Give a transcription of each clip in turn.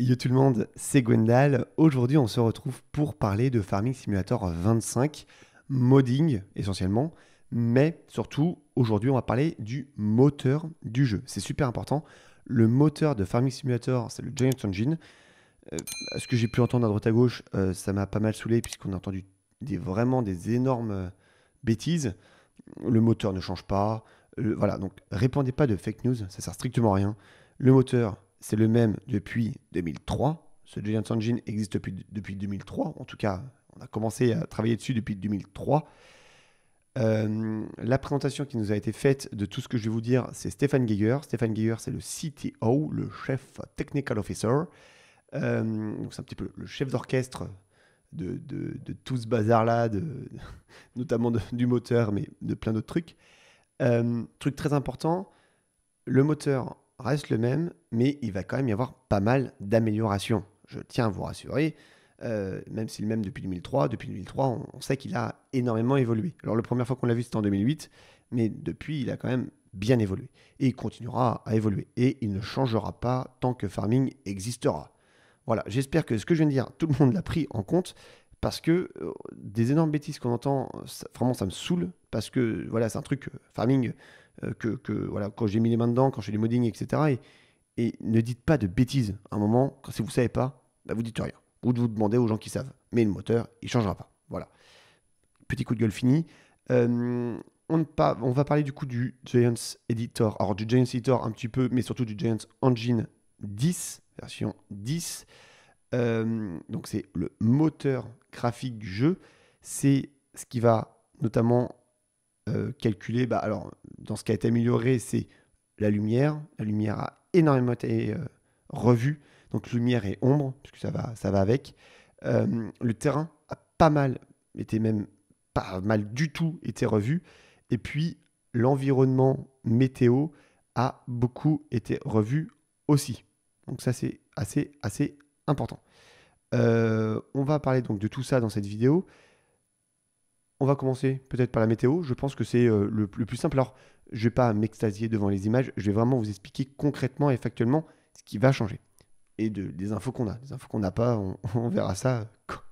Yo tout le monde, c'est Gwendal. Aujourd'hui, on se retrouve pour parler de Farming Simulator 25, modding essentiellement, mais surtout, aujourd'hui, on va parler du moteur du jeu. C'est super important. Le moteur de Farming Simulator, c'est le Giant Engine. Euh, ce que j'ai pu entendre à droite à gauche, euh, ça m'a pas mal saoulé puisqu'on a entendu des, vraiment des énormes euh, bêtises. Le moteur ne change pas. voilà, donc répondez pas de fake news, ça sert strictement à rien. Le moteur, c'est le même depuis 2003. Ce Giant Engine existe depuis, depuis 2003. En tout cas, on a commencé à travailler dessus depuis 2003. Euh, la présentation qui nous a été faite de tout ce que je vais vous dire, c'est Stéphane Geiger. Stéphane Geiger, c'est le CTO, le chef technical officer. Euh, c'est un petit peu le chef d'orchestre de, tout ce bazar-là, notamment du moteur, mais de plein d'autres trucs. Euh, truc très important, le moteur, reste le même, mais il va quand même y avoir pas mal d'améliorations. Je tiens à vous rassurer, euh, même si le même depuis 2003, depuis 2003, on, sait qu'il a énormément évolué. Alors la première fois qu'on l'a vu, c'était en 2008, mais depuis, il a quand même bien évolué. Et il continuera à évoluer. Et il ne changera pas tant que farming existera. Voilà, j'espère que ce que je viens de dire, tout le monde l'a pris en compte. Parce que euh, des énormes bêtises qu'on entend, vraiment ça me saoule. Parce que voilà, c'est un truc, euh, farming, euh, que, voilà, quand j'ai mis les mains dedans, quand je fais du modding, etc. Et, ne dites pas de bêtises. À un moment, quand si vous ne savez pas, vous bah, vous dites rien. Ou de vous demandez aux gens qui savent. Mais le moteur, il changera pas. Voilà. Petit coup de gueule fini. Euh, on, pas, on va parler du coup du Giants Editor. Alors du Giants Editor un petit peu, mais surtout du Giants Engine 10, version 10. Euh, donc c'est le moteur graphique du jeu. C'est ce qui va notamment calculer, bah, alors, dans ce qui a été amélioré, c'est la lumière. La lumière a énormément été euh, revue. Donc lumière et ombre, puisque ça va, ça va avec. Euh, le terrain a pas mal, était même pas mal du tout, été revu. Et puis l'environnement météo a beaucoup été revu aussi. Donc ça c'est assez, assez important. Euh, on va parler donc de tout ça dans cette vidéo on va commencer peut-être par la météo. Je pense que c'est euh, le, plus simple. Alors, je ne vais pas m'extasier devant les images. Je vais vraiment vous expliquer concrètement et factuellement ce qui va changer. Et de, des infos qu'on a. Des infos qu'on n'a pas, on, verra ça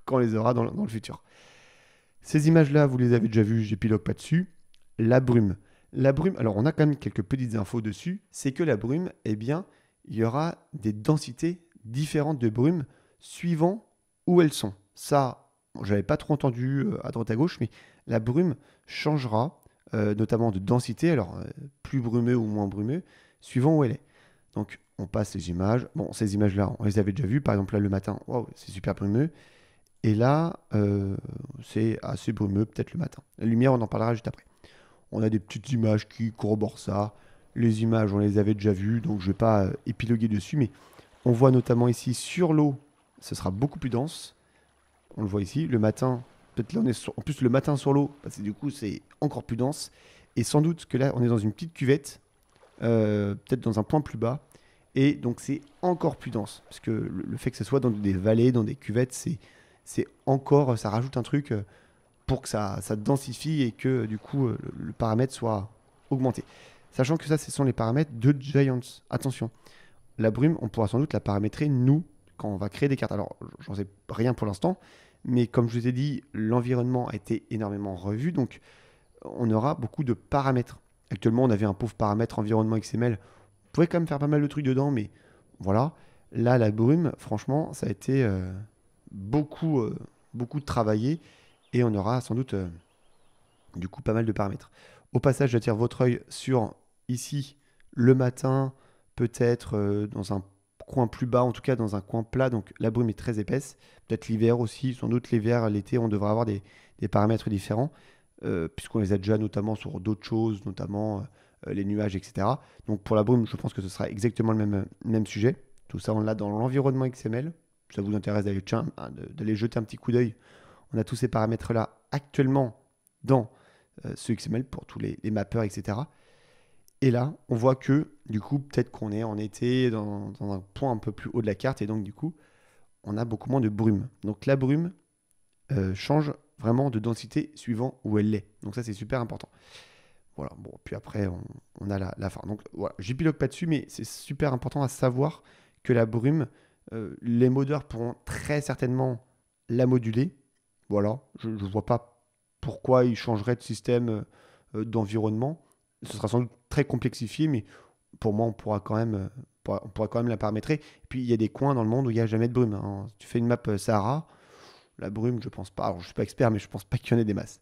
quand, on les aura dans, le futur. Ces images-là, vous les avez déjà vues, j'épilogue pas dessus. La brume. La brume, alors on a quand même quelques petites infos dessus. C'est que la brume, eh bien, il y aura des densités différentes de brume suivant où elles sont. Ça, j'avais je n'avais pas trop entendu euh, à droite à gauche, mais la brume changera, euh, notamment de densité, alors euh, plus brumeux ou moins brumeux, suivant où elle est. Donc on passe les images. Bon, ces images-là, on les avait déjà vues, par exemple là le matin, waouh, c'est super brumeux. Et là, c'est assez brumeux, peut-être le matin. La lumière, on en parlera juste après. On a des petites images qui corroborent ça. Les images, on les avait déjà vues, donc je ne vais pas épiloguer dessus, mais on voit notamment ici sur l'eau, ce sera beaucoup plus dense on le voit ici, le matin, peut-être là on est en plus le matin sur l'eau, parce que du coup c'est encore plus dense, et sans doute que là on est dans une petite cuvette, euh, peut-être dans un point plus bas, et donc c'est encore plus dense, parce que le, fait que ce soit dans des vallées, dans des cuvettes, c'est, c'est encore, ça rajoute un truc euh, pour que ça, densifie et que euh, du coup le, le paramètre soit augmenté. Sachant que ça, ce sont les paramètres de Giants. Attention, la brume, on pourra sans doute la paramétrer nous quand on va créer des cartes. Alors, j'en sais rien pour l'instant, mais comme je vous ai dit, l'environnement a été énormément revu, donc on aura beaucoup de paramètres. Actuellement, on avait un pauvre paramètre environnement XML. On pouvait quand même faire pas mal de trucs dedans, mais voilà. Là, la brume, franchement, ça a été euh, beaucoup, euh, beaucoup, de travaillé et on aura sans doute euh, du coup pas mal de paramètres. Au passage, j'attire votre œil sur ici le matin, peut-être dans un coin plus bas, en tout cas dans un coin plat, donc la brume est très épaisse. Peut-être l'hiver aussi, sans doute l'hiver, l'été, on devrait avoir des, paramètres différents, euh, puisqu'on les a déjà notamment sur d'autres choses, notamment euh, les nuages, etc. Donc pour la brume, je pense que ce sera exactement le même, sujet. Tout ça, on l'a dans l'environnement XML. Ça vous intéresse d'aller, jeter un petit coup d'œil. On a tous ces paramètres-là actuellement dans euh, ce XML pour tous les, les etc. Et là, on voit que, du coup, peut-être qu'on est en été dans, un point un peu plus haut de la carte, et donc, du coup, on a beaucoup moins de brume. Donc, la brume euh, change vraiment de densité suivant où elle est. Donc, ça, c'est super important. Voilà, bon, puis après, on, a la, fin. Donc, voilà, j'épilogue pas dessus, mais c'est super important à savoir que la brume, euh, les modeurs pourront très certainement la moduler. Voilà, je vois pas pourquoi ils changeraient de système euh, d'environnement. Ce sera sans doute très complexifié, mais pour moi, on pourra quand même, euh, on pourra quand même la paramétrer. puis, il y a des coins dans le monde où il n'y a jamais de brume. Hein. Tu fais une map euh, Sahara, la brume, je pense pas. Alors, je suis pas expert, mais je pense pas qu'il y en ait des masses.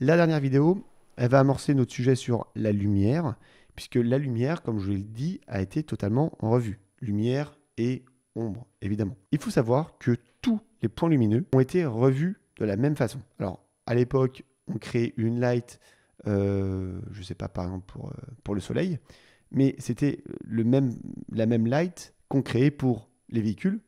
La dernière vidéo, elle va amorcer notre sujet sur la lumière, puisque la lumière, comme je l'ai dit, a été totalement revue. Lumière et ombre, évidemment. Il faut savoir que tous les points lumineux ont été revus de la même façon. Alors, à l'époque, on crée une light euh, je ne sais pas, par exemple pour, euh, pour le soleil, mais c'était le même, la même light qu'on créait pour les véhicules,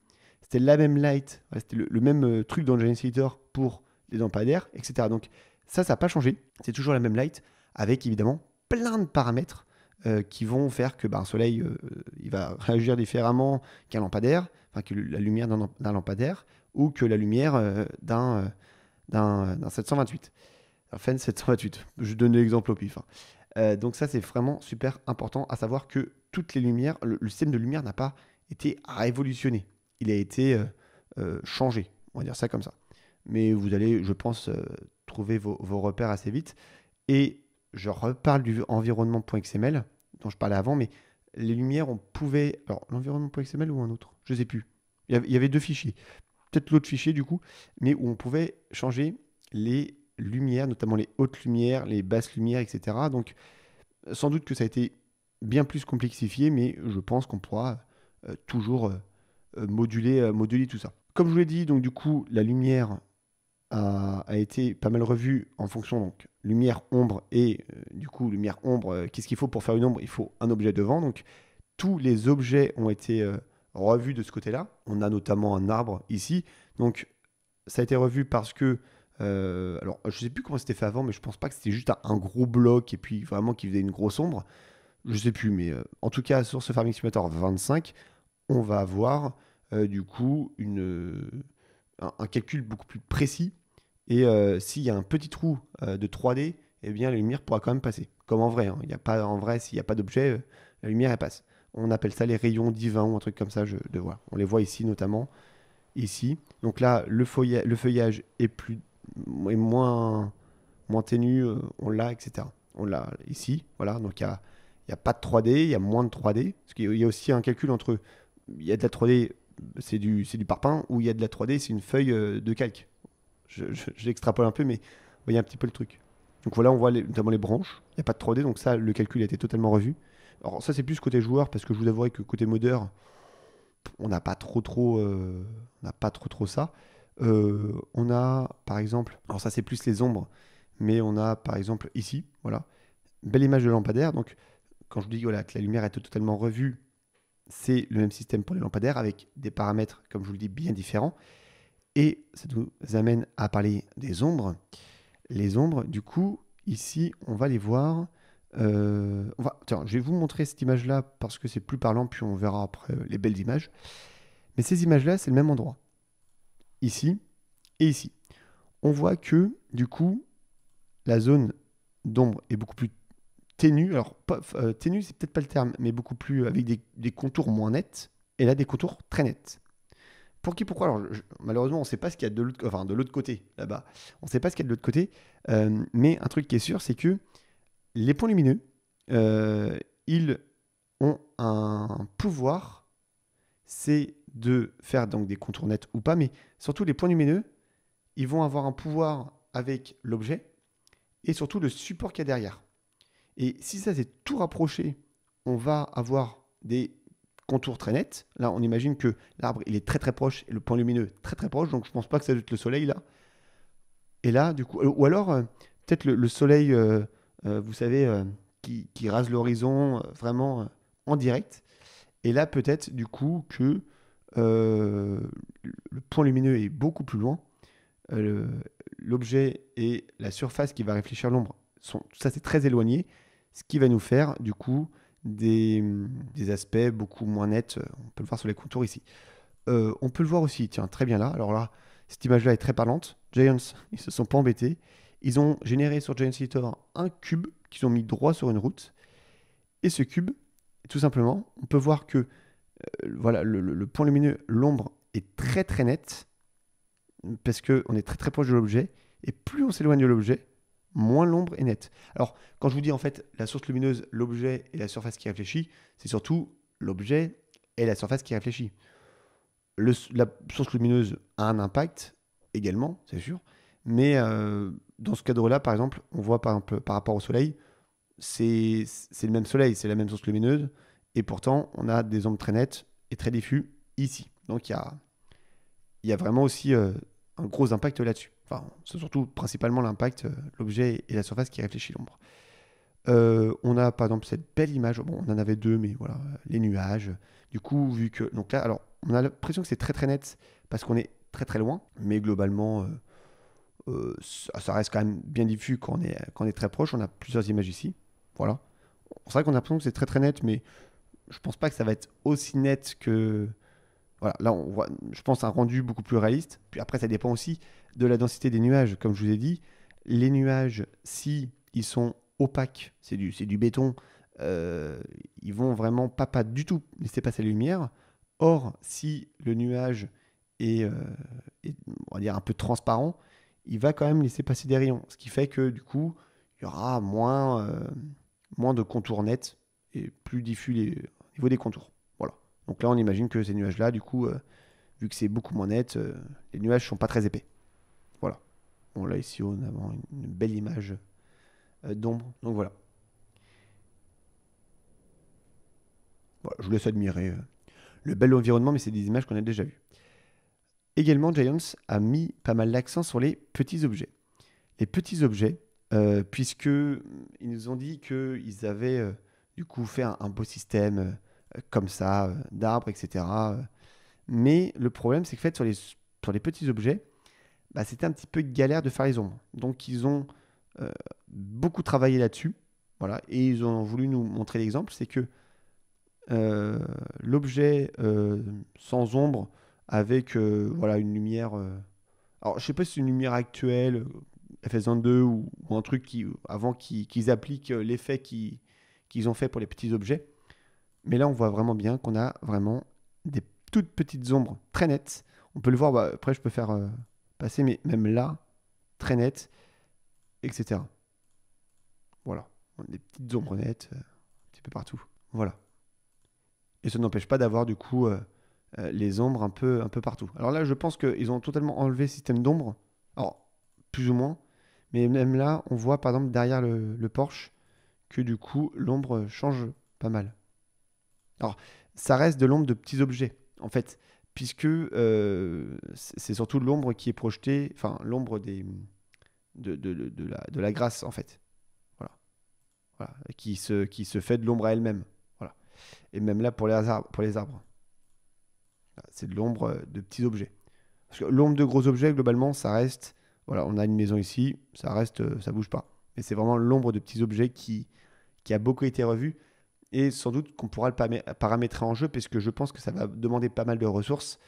c'était la même light, c'était le, même euh, truc dans le Generator pour les lampadaires, etc. Donc ça, ça n'a pas changé, c'est toujours la même light, avec évidemment plein de paramètres qui vont faire que bah, un soleil, il va réagir différemment qu'un lampadaire, enfin que la lumière d'un lampadaire, ou que la lumière d'un d'un 728. Fen 728. Je donne l'exemple au pif. Hein. Euh, donc ça, c'est vraiment super important à savoir que toutes les lumières, le, système de lumière n'a pas été révolutionné. Il a été euh, euh, changé. On va dire ça comme ça. Mais vous allez, je pense, trouver vos, vos, repères assez vite. Et je reparle du environnement.xml dont je parlais avant, mais les lumières, on pouvait... Alors, l'environnement.xml ou un autre Je ne sais plus. Il y avait deux fichiers. Peut-être l'autre fichier, du coup, mais où on pouvait changer les lumières, notamment les hautes lumières, les basses lumières, etc. Donc, sans doute que ça a été bien plus complexifié, mais je pense qu'on pourra euh, toujours euh, euh, moduler, moduler tout ça. Comme je vous l'ai dit, donc du coup, la lumière a, a, été pas mal revue en fonction donc lumière, ombre et du coup lumière, ombre. Qu'est-ce qu'il faut pour faire une ombre Il faut un objet devant. Donc tous les objets ont été revus de ce côté-là. On a notamment un arbre ici. Donc ça a été revu parce que euh, alors, je sais plus comment c'était fait avant, mais je pense pas que c'était juste un gros bloc et puis vraiment qui faisait une grosse ombre. Je sais plus, mais euh, en tout cas, sur ce Farming Simulator 25, on va avoir euh, du coup une, un, calcul beaucoup plus précis. Et s'il y a un petit trou de 3D, et eh bien la lumière pourra quand même passer. Comme en vrai, hein. il a pas en vrai s'il n'y a pas d'objet, la lumière elle passe. On appelle ça les rayons divins ou un truc comme ça, je de On les voit ici notamment ici. Donc là, le feuillage est plus et moins, moins ténue, euh, on l'a, etc. On l'a ici, voilà. Donc il n'y a, a pas de 3D, il y a moins de 3D. Parce qu'il y a aussi un calcul entre. Il y a de la 3D, c'est du, du parpaing, ou il y a de la 3D, c'est une feuille euh, de calque. Je, un peu, mais vous voyez un petit peu le truc. Donc voilà, on voit notamment les branches. Il n'y a pas de 3D, donc ça, le calcul a été totalement revu. Alors ça, c'est plus côté joueur, parce que je vous avouerai que côté modeur, on n'a pas trop trop, euh, on n'a pas trop trop ça. Euh, on a par exemple, alors ça c'est plus les ombres, mais on a par exemple ici, voilà, belle image de lampadaire. Donc quand je dis voilà, que la lumière est totalement revue, c'est le même système pour les lampadaires avec des paramètres, comme je vous le dis, bien différents. Et ça nous amène à parler des ombres. Les ombres, du coup, ici, on va les voir. Euh, je vais vous montrer cette image-là parce que c'est plus parlant, puis on verra après les belles images. Mais ces images-là, c'est le même endroit ici et ici. On voit que, du coup, la zone d'ombre est beaucoup plus ténue. Alors, euh, ténue, c'est peut-être pas le terme, mais beaucoup plus euh, avec des, contours moins nets. Et là, des contours très nets. Pour qui, pourquoi Alors, malheureusement, on ne sait pas ce qu'il y a de l'autre côté, là-bas. On ne sait pas ce qu'il y a de l'autre côté. mais un truc qui est sûr, c'est que les points lumineux, euh, ils ont un pouvoir. C'est de faire donc des contours nets ou pas, mais surtout les points lumineux, ils vont avoir un pouvoir avec l'objet et surtout le support qu'il y a derrière. Et si ça c'est tout rapproché, on va avoir des contours très nets. Là, on imagine que l'arbre il est très très proche et le point lumineux très très proche, donc je pense pas que ça doit être le soleil là. Et là, du coup, ou alors euh, peut-être le, soleil, euh, euh, vous savez, qui, qui, rase l'horizon vraiment en direct. Et là, peut-être du coup que euh, le point lumineux est beaucoup plus loin. Euh, l'objet et la surface qui va réfléchir l'ombre sont, ça c'est très éloigné, ce qui va nous faire du coup des, aspects beaucoup moins nets. On peut le voir sur les contours ici. Euh, on peut le voir aussi, tiens, très bien là. Alors là, cette image-là est très parlante. Giants, ils se sont pas embêtés. Ils ont généré sur Giant Editor un cube qu'ils ont mis droit sur une route. Et ce cube, tout simplement, on peut voir que euh, voilà, le, point lumineux, l'ombre est très très nette parce qu'on est très très proche de l'objet et plus on s'éloigne de l'objet, moins l'ombre est nette. Alors, quand je vous dis en fait la source lumineuse, l'objet et la surface qui réfléchit, c'est surtout l'objet et la surface qui réfléchit. la source lumineuse a un impact également, c'est sûr, mais euh, dans ce cadre-là, par exemple, on voit par rapport au soleil, c'est le même soleil, c'est la même source lumineuse, et pourtant, on a des ombres très nettes et très diffus ici. Donc il y a, vraiment aussi euh, un gros impact là-dessus. Enfin, c'est surtout principalement l'impact, euh, l'objet et la surface qui réfléchit l'ombre. Euh, on a par exemple cette belle image, bon, on en avait deux, mais voilà, les nuages. Du coup, vu que. Donc là, alors, on a l'impression que c'est très très net parce qu'on est très très loin, mais globalement, ça, ça, reste quand même bien diffus quand on, est, quand on est très proche. On a plusieurs images ici. Voilà. C'est vrai qu'on a l'impression que c'est très très net, mais je pense pas que ça va être aussi net que. Voilà, là, on voit, je pense, un rendu beaucoup plus réaliste. Puis après, ça dépend aussi de la densité des nuages. Comme je vous ai dit, les nuages, si ils sont opaques, c'est du, du béton, ils euh, ils vont vraiment pas, du tout laisser passer la lumière. Or, si le nuage euh, est, on va dire, un peu transparent, il va quand même laisser passer des rayons. Ce qui fait que, du coup, il y aura moins, euh, moins de contours nets et plus diffus les, niveau des contours. Voilà. Donc là, on imagine que ces nuages-là, du coup, euh, vu que c'est beaucoup moins net, euh, les nuages sont pas très épais. Voilà. Bon, là, ici, on a une, belle image euh, d'ombre. Donc voilà. Je vous laisse admirer le bel environnement, mais c'est des images qu'on a déjà vues. Également, Giants a mis pas mal d'accent sur les petits objets. Les petits objets, puisqu'ils nous ont dit qu'ils avaient du coup faire un beau système euh, comme ça, euh, d'arbres, etc. Euh. Mais le problème, c'est que fait, sur les, sur les petits objets, bah, c'était un petit peu galère de faire les ombres. Donc ils ont beaucoup travaillé là-dessus. Voilà, et ils ont voulu nous montrer l'exemple, c'est que l'objet sans ombre, avec voilà une lumière. alors je sais pas si c'est une lumière actuelle, FS22 ou, ou un truc qui, avant qu'ils appliquent l'effet qui, qu'ils ont fait pour les petits objets. Mais là, on voit vraiment bien qu'on a vraiment des toutes petites ombres très nettes. On peut le voir, bah, après je peux faire euh, passer, mais même là, très net, etc. Voilà, des petites ombres nettes, euh, un petit peu partout. Voilà. Et ça n'empêche pas d'avoir du coup euh, les ombres un peu, un peu partout. Alors là, je pense qu'ils ont totalement enlevé système d'ombre. Alors, plus ou moins. Mais même là, on voit par exemple derrière le, le Porsche, que du coup l'ombre change pas mal. Alors, ça reste de l'ombre de petits objets, en fait, puisque euh, c'est surtout l'ombre qui est projetée, enfin l'ombre des, de, de, la, grâce, en fait. Voilà. voilà. Qui, se, qui se fait de l'ombre à elle-même. Voilà. Et même là pour les arbres. Pour les arbres. C'est de l'ombre de petits objets. Parce que l'ombre de gros objets, globalement, ça reste. Voilà, on a une maison ici, ça reste, euh, ça bouge pas. Mais c'est vraiment l'ombre de petits objets qui, qui a beaucoup été revu et sans doute qu'on pourra le paramétrer en jeu puisque je pense que ça va demander pas mal de ressources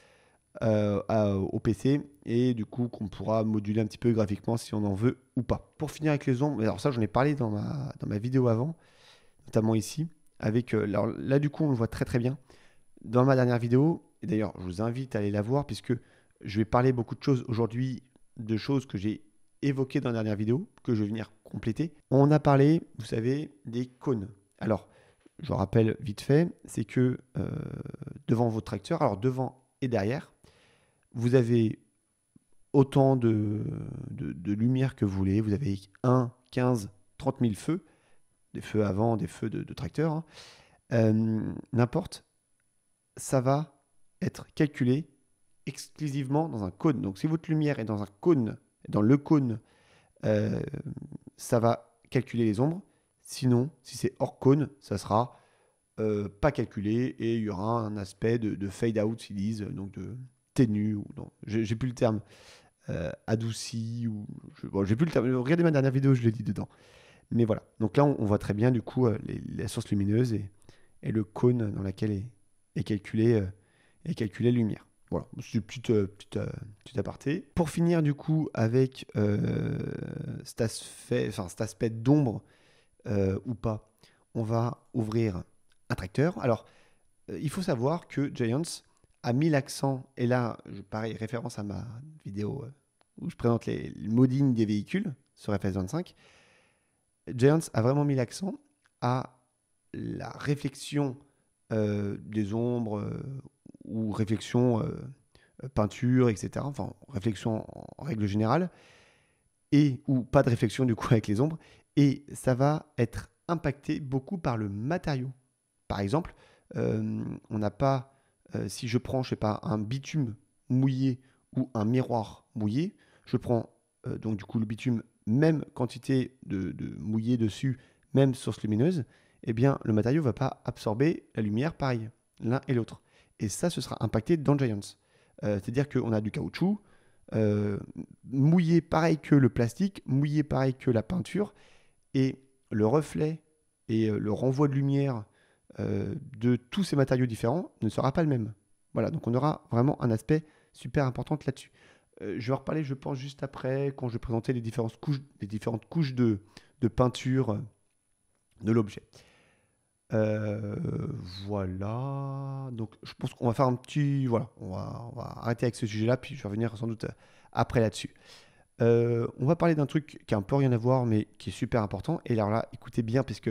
euh, au PC et du coup qu'on pourra moduler un petit peu graphiquement si on en veut ou pas. Pour finir avec les ombres, alors ça j'en ai parlé dans ma, dans ma vidéo avant, notamment ici, avec, euh, alors là du coup on le voit très très bien dans ma dernière vidéo, et d'ailleurs je vous invite à aller la voir puisque je vais parler beaucoup de choses aujourd'hui, de choses que j'ai évoqué dans la dernière vidéo, que je vais venir compléter, on a parlé, vous savez, des cônes. Alors, je rappelle vite fait, c'est que euh, devant votre tracteur, alors devant et derrière, vous avez autant de, lumière que vous voulez. Vous avez 1, 15, 30 000 feux, des feux avant, des feux de, tracteur. Hein. Euh, n'importe, ça va être calculé exclusivement dans un cône. Donc si votre lumière est dans un cône dans le cône, euh, ça va calculer les ombres. Sinon, si c'est hors cône, ça sera euh, pas calculé et il y aura un aspect de, fade out, ils disent, donc de ténu, ou j'ai plus le terme, euh, adouci, ou j'ai plus le Regardez ma dernière vidéo, je l'ai dit dedans. Mais voilà, donc là on, voit très bien du coup la source lumineuse et, le cône dans lequel est, est calculée la lumière. Voilà, c'est petite, euh, euh, petite, aparté. Pour finir, du coup, avec euh, cet, aspect, enfin, cet aspect d'ombre ou pas, on va ouvrir un tracteur. Alors, il faut savoir que Giants a mis l'accent, et là, pareil, référence à ma vidéo où je présente les, modines modding des véhicules sur FS25, Giants a vraiment mis l'accent à la réflexion des ombres ou réflexion euh, euh, peinture, etc. Enfin, réflexion en règle générale, et ou pas de réflexion du coup avec les ombres, et ça va être impacté beaucoup par le matériau. Par exemple, euh, on n'a pas, si je prends, je sais pas, un bitume mouillé ou un miroir mouillé, je prends donc du coup le bitume, même quantité de, mouillé dessus, même source lumineuse, et eh bien, le matériau ne va pas absorber la lumière pareil, l'un et l'autre. Et ça, ce sera impacté dans Giants. Euh, c'est-à-dire qu'on a du caoutchouc, euh, mouillé pareil que le plastique, mouillé pareil que la peinture, et le reflet et euh, le renvoi de lumière de tous ces matériaux différents ne sera pas le même. Voilà, donc on aura vraiment un aspect super important là-dessus. je vais en reparler, je pense, juste après, quand je vais les différentes couches, les différentes couches de peinture de l'objet. Euh, voilà. Donc, je pense qu'on va faire un petit. Voilà, on va, arrêter avec ce sujet-là, puis je vais revenir sans doute euh, après là-dessus. Euh, on va parler d'un truc qui a un peu rien à voir, mais qui est super important. Et alors là, écoutez bien, puisque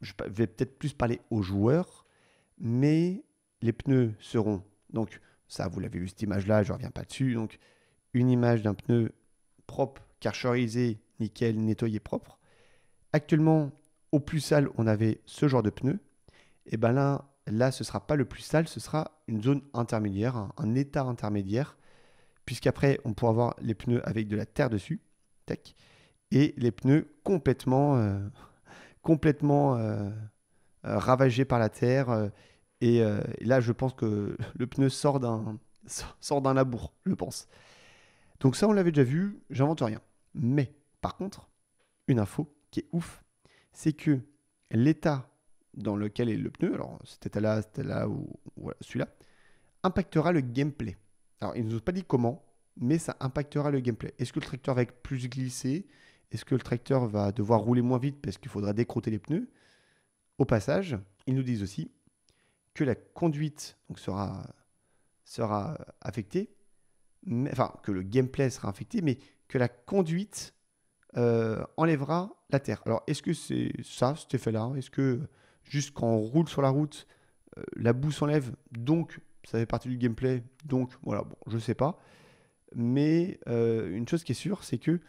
je vais peut-être plus parler aux joueurs, mais les pneus seront. Donc, ça, vous l'avez vu, cette image-là, je reviens pas dessus. Donc, une image d'un pneu propre, carcherisé, nickel, nettoyé, propre. Actuellement, au plus sale, on avait ce genre de pneus, et ben là, là, ce sera pas le plus sale, ce sera une zone intermédiaire, un, état intermédiaire, puisqu'après, on pourra avoir les pneus avec de la terre dessus, tac, et les pneus complètement, euh, complètement euh, euh, ravagés par la terre. Et, là, je pense que le pneu sort d'un sort d'un labour, je pense. Donc ça, on l'avait déjà vu, j'invente rien. Mais par contre, une info qui est ouf, c'est que l'état dans lequel est le pneu, alors cet état-là, cet état-là ou, celui-là, impactera le gameplay. Alors, ils ne nous ont pas dit comment, mais ça impactera le gameplay. Est-ce que le tracteur va être plus glissé Est-ce que le tracteur va devoir rouler moins vite parce qu'il faudra décroter les pneus Au passage, ils nous disent aussi que la conduite donc, sera, sera affectée, enfin que le gameplay sera affecté, mais que la conduite euh, enlèvera la terre. Alors, est-ce que c'est ça, cet effet-là Est-ce que juste quand on roule sur la route, euh, la boue s'enlève, donc ça fait partie du gameplay, donc voilà, bon, je sais pas. Mais euh, une chose qui est sûre, c'est que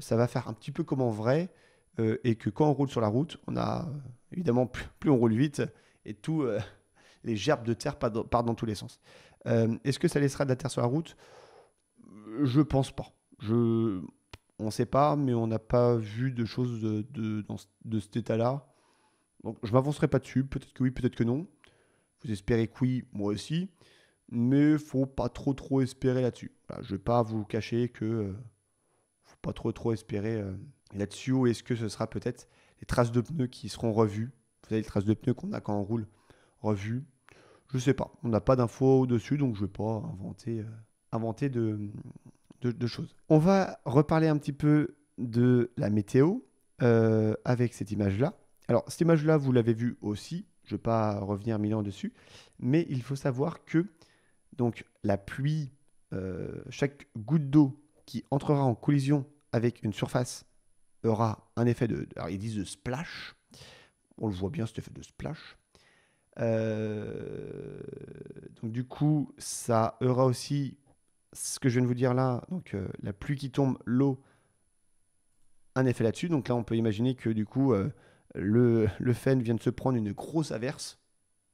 ça va faire un petit peu comme en vrai, et que quand on roule sur la route, on a évidemment plus, on roule vite, et tout, les gerbes de terre partent dans, dans tous les sens. est-ce que ça laissera de la terre sur la route Je pense pas. Je, on ne sait pas, mais on n'a pas vu de choses de, dans, de cet état-là. Donc je m'avancerai pas dessus, peut-être que oui, peut-être que non. Vous espérez que oui, moi aussi. Mais faut pas trop trop espérer là-dessus. Je je vais pas vous cacher que ne euh, faut pas trop trop espérer euh, là-dessus. Ou est-ce que ce sera peut-être les traces de pneus qui seront revues Vous avez les traces de pneus qu'on a quand on roule, revues. Je ne sais pas. On n'a pas d'infos dessus, donc je ne vais pas inventer, euh, inventer de, choses. On va reparler un petit peu de la météo euh, avec cette image-là. Alors, cette image-là, vous l'avez vue aussi. Je ne vais pas revenir mille ans dessus. Mais il faut savoir que donc, la pluie, euh, chaque goutte d'eau qui entrera en collision avec une surface aura un effet de. ils disent de splash. On le voit bien, cet effet de splash. Euh, donc du coup, ça aura aussi ce que je viens de vous dire là, donc euh, la pluie qui tombe, l'eau, un effet là-dessus. Donc là, on peut imaginer que du coup, euh, le, le vient de se prendre une grosse averse,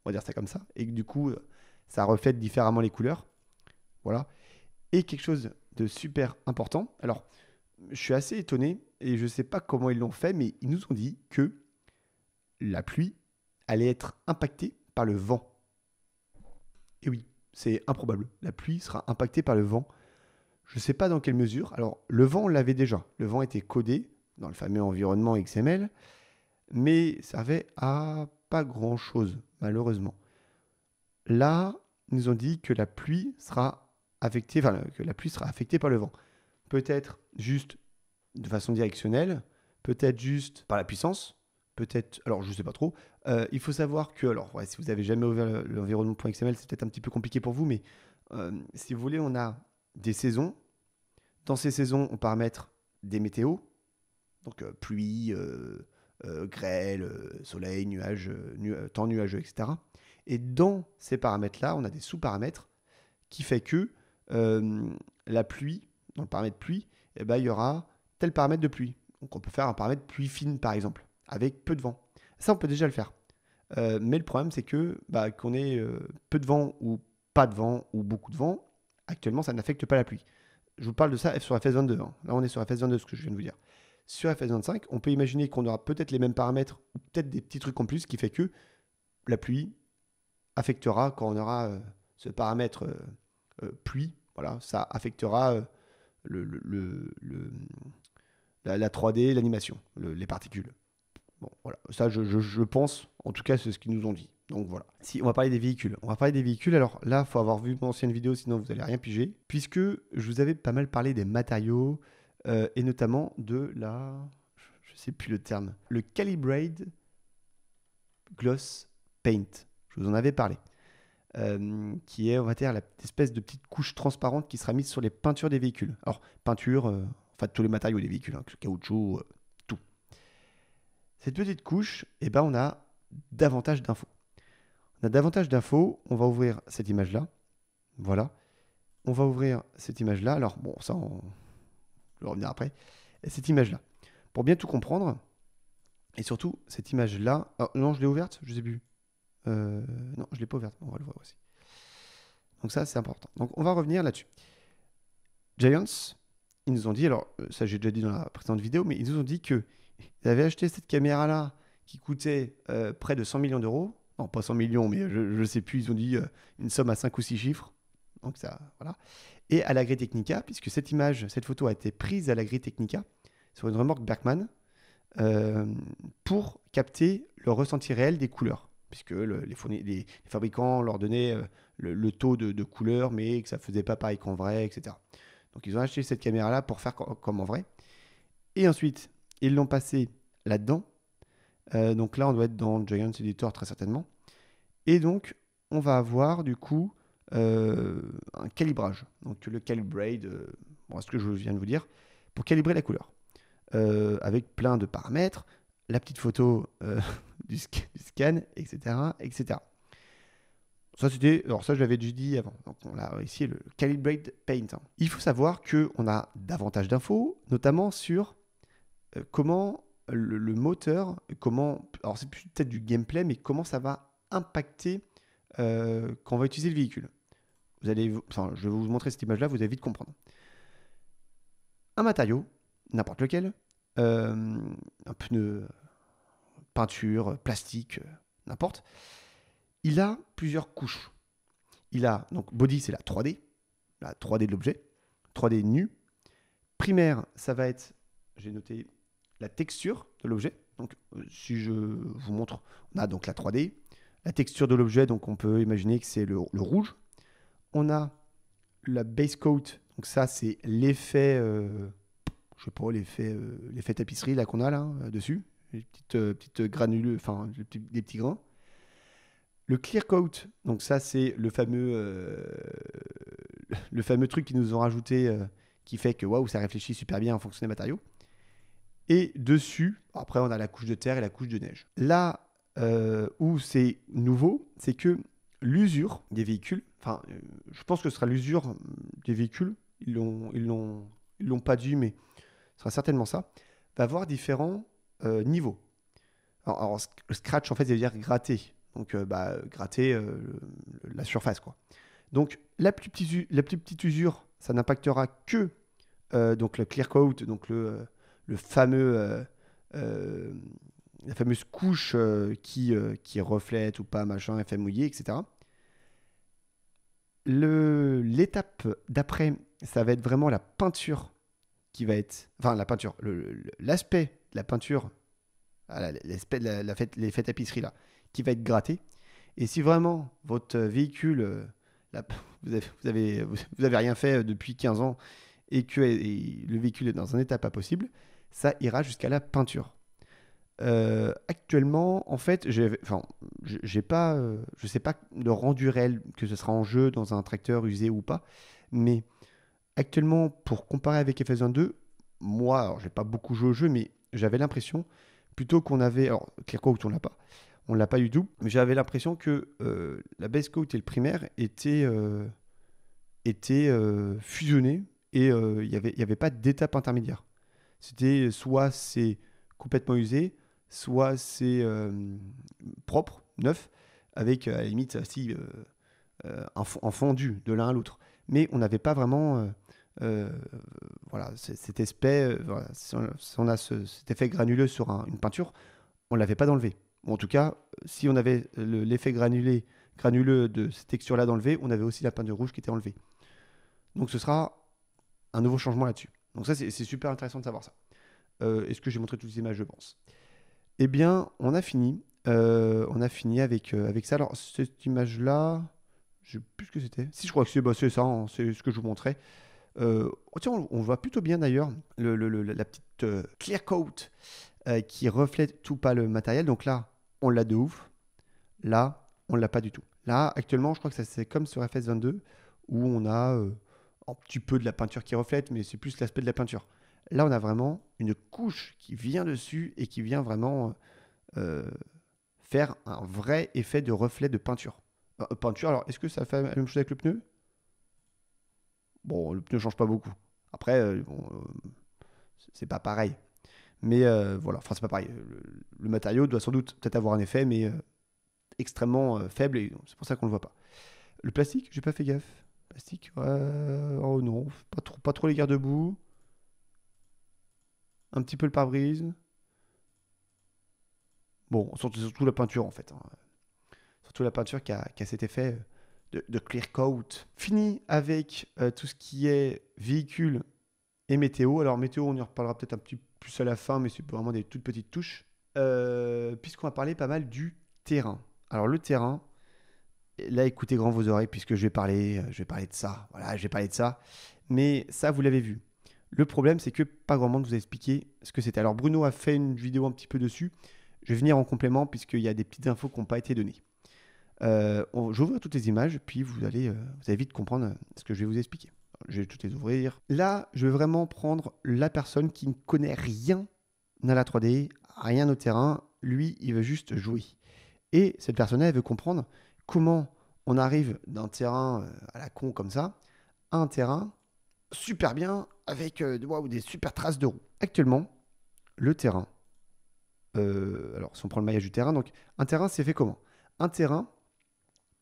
on va dire ça comme ça, et que du coup, euh, ça reflète différemment les couleurs. Voilà. Et quelque chose de super important. Alors, je suis assez étonné et je ne sais pas comment ils l'ont fait, mais ils nous ont dit que la pluie allait être impactée par le vent. Et oui, c'est improbable. La pluie sera impactée par le vent. Je ne sais pas dans quelle mesure. Alors, le vent, on l'avait déjà. Le vent était codé dans le fameux environnement XML, mais ça servait à pas grand-chose, malheureusement. Là, ils nous ont dit que la pluie sera affectée, que la pluie sera affectée par le vent. Peut-être juste de façon directionnelle, peut-être juste par la puissance, peut-être, alors je ne sais pas trop, euh, il faut savoir que, alors si vous avez jamais ouvert l'environnement.xml, c'est peut-être un petit peu compliqué pour vous, mais euh, si vous voulez, on a des saisons. Dans ces saisons, on paramètre des météos, donc euh, pluie, grêle, soleil, nuage, temps nuageux, etc. Et dans ces paramètres-là, on a des sous-paramètres qui fait que la pluie, dans le paramètre pluie, eh ben, il y aura tel paramètre de pluie. Donc on peut faire un paramètre pluie fine, par exemple avec peu de vent. Ça, on peut déjà le faire. Euh, mais le problème, c'est que bah, qu'on ait euh, peu de vent ou pas de vent ou beaucoup de vent, actuellement, ça n'affecte pas la pluie. Je vous parle de ça sur FS22. Hein. Là, on est sur FS22, ce que je viens de vous dire. Sur FS25, on peut imaginer qu'on aura peut-être les mêmes paramètres ou peut-être des petits trucs en plus qui fait que la pluie affectera quand on aura euh, ce paramètre pluie. Voilà, ça affectera la, 3D, l'animation, les particules. Bon, voilà. Ça, je, pense, en tout cas, c'est ce qu'ils nous ont dit. Donc voilà. Si on va parler des véhicules, on va parler des véhicules. Alors là, il faut avoir vu mon ancienne vidéo, sinon vous n'allez rien piger, puisque je vous avais pas mal parlé des matériaux euh, et notamment de la, je ne sais plus le terme, le Calibrate Gloss Paint. Je vous en avais parlé, euh, qui est on va dire la de petite couche transparente qui sera mise sur les peintures des véhicules. Alors peinture, euh, enfin tous les matériaux des véhicules, Le hein, caoutchouc, cette petite couche, et eh ben, on a davantage d'infos. On a davantage d'infos, on va ouvrir cette image-là. Voilà. On va ouvrir cette image-là. Alors, bon, ça, on va revenir après. cette image-là. Pour bien tout comprendre, et surtout, cette image-là... Ah, non, je l'ai ouverte Je sais plus. Euh, non, je ne l'ai pas ouverte. On va le voir aussi. Donc ça, c'est important. Donc, on va revenir là-dessus. Giants, ils nous ont dit... Alors, euh, ça, j'ai déjà dit dans la précédente vidéo, mais ils nous ont dit que ils avaient acheté cette caméra-là qui coûtait euh, près de 100 millions d'euros. Non, pas 100 millions, mais je ne sais plus, ils ont dit euh, une somme à 5 ou 6 chiffres. Donc ça, voilà. Et à la Technica, puisque cette image, cette photo a été prise à la Technica, sur une remorque Berkman euh, pour capter le ressenti réel des couleurs. Puisque les, les, fabricants leur donnaient le, taux de, de, couleur, mais que ça ne faisait pas pareil qu'en vrai, etc. Donc ils ont acheté cette caméra-là pour faire comme en vrai. Et ensuite, ils l'ont passé là-dedans. Euh, donc là, on doit être dans Giant Editor très certainement. Et donc, on va avoir du coup euh, un calibrage. Donc le calibrate, euh, ce que je viens de vous dire, pour calibrer la couleur. avec plein de paramètres, la petite photo du, scan, etc. etc. Ça, c'était. Alors, ça, je l'avais déjà dit avant. Donc, on a ici le Calibrate Paint. Hein. Il faut savoir qu'on a davantage d'infos, notamment sur comment le, moteur, comment, alors c'est peut-être du gameplay, mais comment ça va impacter euh, quand on va utiliser le véhicule. Vous allez, enfin, je vais vous montrer cette image-là, vous allez vite comprendre. Un matériau, n'importe lequel, euh, un pneu, peinture, plastique, n'importe, il a plusieurs couches. Il a, donc body, c'est la 3D, la 3D de l'objet, 3D nu. Primaire, ça va être, j'ai noté la texture de l'objet. Donc, euh, si je vous montre, on a donc la 3D, la texture de l'objet, donc on peut imaginer que c'est le, rouge. On a la base coat, donc ça c'est l'effet, euh, je sais pas, l'effet, euh, l'effet tapisserie là qu'on a là hein, dessus, les petites, petites granules, enfin les petits, grains. Le clear coat, donc ça c'est le fameux, le fameux truc qu'ils nous ont rajouté, qui fait que waouh ça réfléchit super bien en fonction des matériaux. Et dessus, après, on a la couche de terre et la couche de neige. Là euh, où c'est nouveau, c'est que l'usure des véhicules, enfin, euh, je pense que ce sera l'usure des véhicules, ils l'ont, ils l'ont, l'ont pas dit, mais ce sera certainement ça, va avoir différents euh, niveaux. Alors, scratch, en fait, ça veut dire gratter. Donc, bah, gratter la surface, quoi. Donc, la plus petite, la petite usure, ça n'impactera que donc le clear coat, donc le le fameux, euh, euh, la fameuse couche euh, qui, qui reflète ou pas, machin, effet mouillé, etc. L'étape d'après, ça va être vraiment la peinture qui va être. Enfin, la peinture, l'aspect de la peinture, ah, l'aspect de la, fête, les tapisserie là, qui va être gratté. Et si vraiment votre véhicule, vous, avez, vous, avez, rien fait depuis 15 ans et que le véhicule est dans un état pas possible, ça ira jusqu'à la peinture. Euh, actuellement, en fait, enfin, j'ai pas, euh, je sais pas le rendu réel que ce sera en jeu dans un tracteur usé ou pas, mais actuellement, pour comparer avec fs 22 2, moi, je n'ai pas beaucoup joué au jeu, mais j'avais l'impression, plutôt qu'on avait, alors Clearcoat on l'a pas, on l'a pas du tout, mais j'avais l'impression que euh, la base coat et le primaire étaient, étaient fusionnés et il n'y avait, y avait pas d'étape intermédiaire. C'était euh, soit c'est complètement usé, soit c'est euh, propre, neuf, avec euh, à la limite si, un, fondu de l'un à l'autre. Mais on n'avait pas vraiment voilà, cet aspect, on a cet effet granuleux sur une peinture, on ne l'avait pas d'enlever. en tout cas, si on avait l'effet granulé, granuleux de cette texture-là d'enlever, on avait aussi la peinture rouge qui était enlevée. Donc ce sera un nouveau changement là-dessus. Donc ça, c'est super intéressant de savoir ça. Euh, est-ce que j'ai montré toutes les images Je pense. Eh bien, on a fini. Euh, on a fini avec, euh, avec ça. Alors, cette image-là, je ne sais plus ce que c'était. Si, je crois que c'est bah, ça, hein, c'est ce que je vous montrais. tiens, on, voit plutôt bien d'ailleurs la petite clear coat qui reflète tout pas le matériel. Donc là, on l'a de ouf. Là, on ne l'a pas du tout. Là, actuellement, je crois que c'est comme sur FS22 où on a un petit peu de la peinture qui reflète, mais c'est plus l'aspect de la peinture. Là, on a vraiment une couche qui vient dessus et qui vient vraiment euh, euh, faire un vrai effet de reflet de peinture. Euh, peinture, alors est-ce que ça fait la même chose avec le pneu Bon, le pneu change pas beaucoup. Après, bon, c'est pas pareil. Mais voilà, enfin, c'est pas pareil. Le, le, matériau doit sans doute peut-être avoir un effet, mais extrêmement faible et c'est pour ça qu'on le voit pas. Le plastique, j'ai pas fait gaffe. Plastique Oh non, pas trop, pas trop les garde-boue. Un petit peu le pare-brise. Bon, surtout, la peinture en fait. Hein. Surtout la peinture qui a, cet effet euh, de, clear coat. Fini avec euh, tout ce qui est véhicule et météo. Alors météo, on y reparlera peut-être un petit plus à la fin, mais c'est vraiment des toutes petites touches. Euh, puisqu'on va parler pas mal du terrain. Alors le terrain, là, écoutez grand vos oreilles puisque je vais parler, euh, je vais parler de ça. Voilà, je vais parler de ça. Mais ça, vous l'avez vu. Le problème, c'est que pas grand monde vous a expliqué ce que c'était. Alors Bruno a fait une vidéo un petit peu dessus. Je vais venir en complément puisqu'il y a des petites infos qui n'ont pas été données. Euh, j'ouvre toutes les images, puis vous allez, euh, vous allez vite comprendre ce que je vais vous expliquer. Je vais toutes les ouvrir. Là, je vais vraiment prendre la personne qui ne connaît rien à la 3D, rien au terrain. Lui, il veut juste jouer. Et cette personne-là, elle veut comprendre comment on arrive d'un terrain euh, à la con comme ça à un terrain super bien avec euh, des super traces de roues. Actuellement, le terrain, euh, alors si on prend le maillage du terrain, donc un terrain c'est fait comment Un terrain,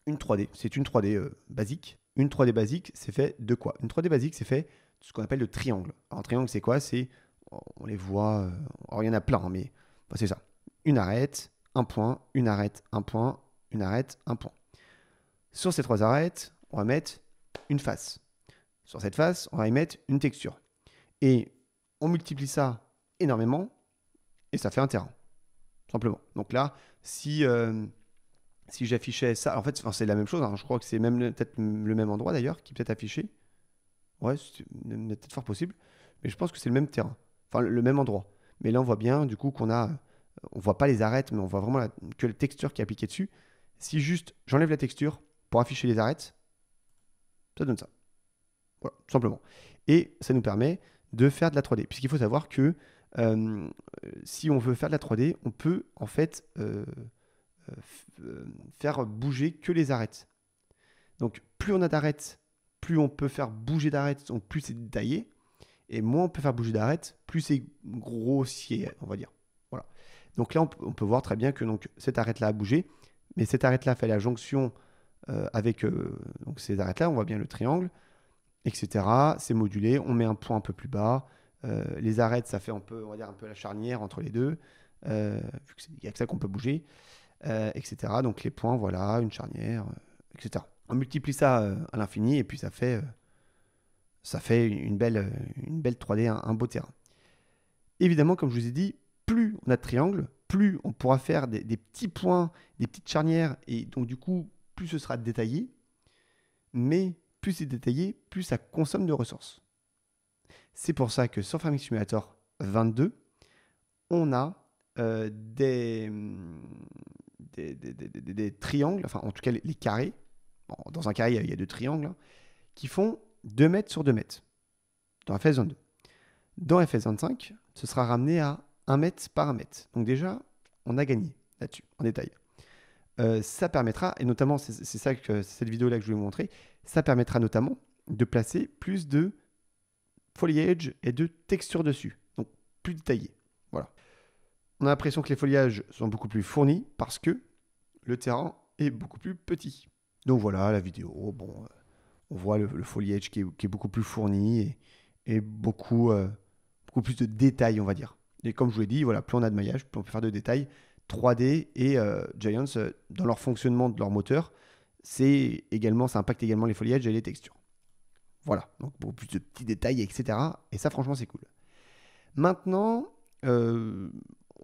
une 3D, c'est une 3D basique. Une 3D basique, c'est fait de quoi Une 3D basique, c'est fait de ce qu'on appelle le triangle. un triangle, c'est quoi C'est, on les voit, il y en a plein, hein, mais bah, c'est ça. Une arête, un point, une arête, un point, une arête, un point. Sur ces trois arêtes, on va mettre une face. Sur cette face, on va y mettre une texture. Et on multiplie ça énormément et ça fait un terrain. Simplement. Donc là, si, euh, si j'affichais ça, en fait, c'est la même chose. Hein. je crois que c'est même peut-être le même endroit d'ailleurs qui peut-être affiché. Ouais, c'est peut-être fort possible. Mais je pense que c'est le même terrain. Enfin, le même endroit. Mais là, on voit bien du coup qu'on a. On voit pas les arêtes, mais on voit vraiment que la texture qui est appliquée dessus. Si juste j'enlève la texture, pour afficher les arêtes, ça donne ça. Voilà, tout simplement. Et ça nous permet de faire de la 3D, puisqu'il faut savoir que euh, si on veut faire de la 3D, on peut en fait euh, euh, faire bouger que les arêtes. Donc plus on a d'arêtes, plus on peut faire bouger d'arêtes, donc plus c'est détaillé, et moins on peut faire bouger d'arêtes, plus c'est grossier, on va dire. Voilà. Donc là, on, peut voir très bien que donc, cette arête-là a bougé, mais cette arête-là fait la jonction euh, avec euh, ces arêtes-là, on voit bien le triangle, etc. C'est modulé, on met un point un peu plus bas. Euh, les arêtes, ça fait un peu, on va dire, un peu la charnière entre les deux, Il n'y a que ça qu'on peut bouger, etc. Donc les points, voilà, une charnière, etc. On multiplie ça à l'infini et puis ça fait, ça fait une, belle, une belle 3D, un, beau terrain. Évidemment, comme je vous ai dit, plus on a de triangles, plus on pourra faire des, des, petits points, des petites charnières, et donc du coup plus ce sera détaillé, mais plus c'est détaillé, plus ça consomme de ressources. C'est pour ça que sur Farming Simulator 22, on a euh, mm, des, des, triangles, enfin en tout cas les, carrés, dans un carré il y, a deux triangles, hein, qui font 2 mètres sur 2 mètres dans FS22. Dans FS25, ce sera ramené à 1 mètre par 1 mètre. Donc déjà, on a gagné là-dessus, en détail. Euh, ça permettra, et notamment, c'est ça que cette vidéo-là que je vais vous montrer, ça permettra notamment de placer plus de foliage et de texture dessus, donc plus détaillé. Voilà. On a l'impression que les foliages sont beaucoup plus fournis parce que le terrain est beaucoup plus petit. Donc voilà la vidéo. Bon, euh, on voit le, foliage qui est, beaucoup plus fourni et, beaucoup, euh, beaucoup plus de détails, on va dire. Et comme je vous l'ai dit, voilà, plus on a de maillage, plus on peut faire de détails, 3D et euh, Giants, euh, dans leur fonctionnement de leur moteur, également, ça impacte également les foliages et les textures. Voilà, donc beaucoup plus de petits détails, etc. Et ça, franchement, c'est cool. Maintenant, euh,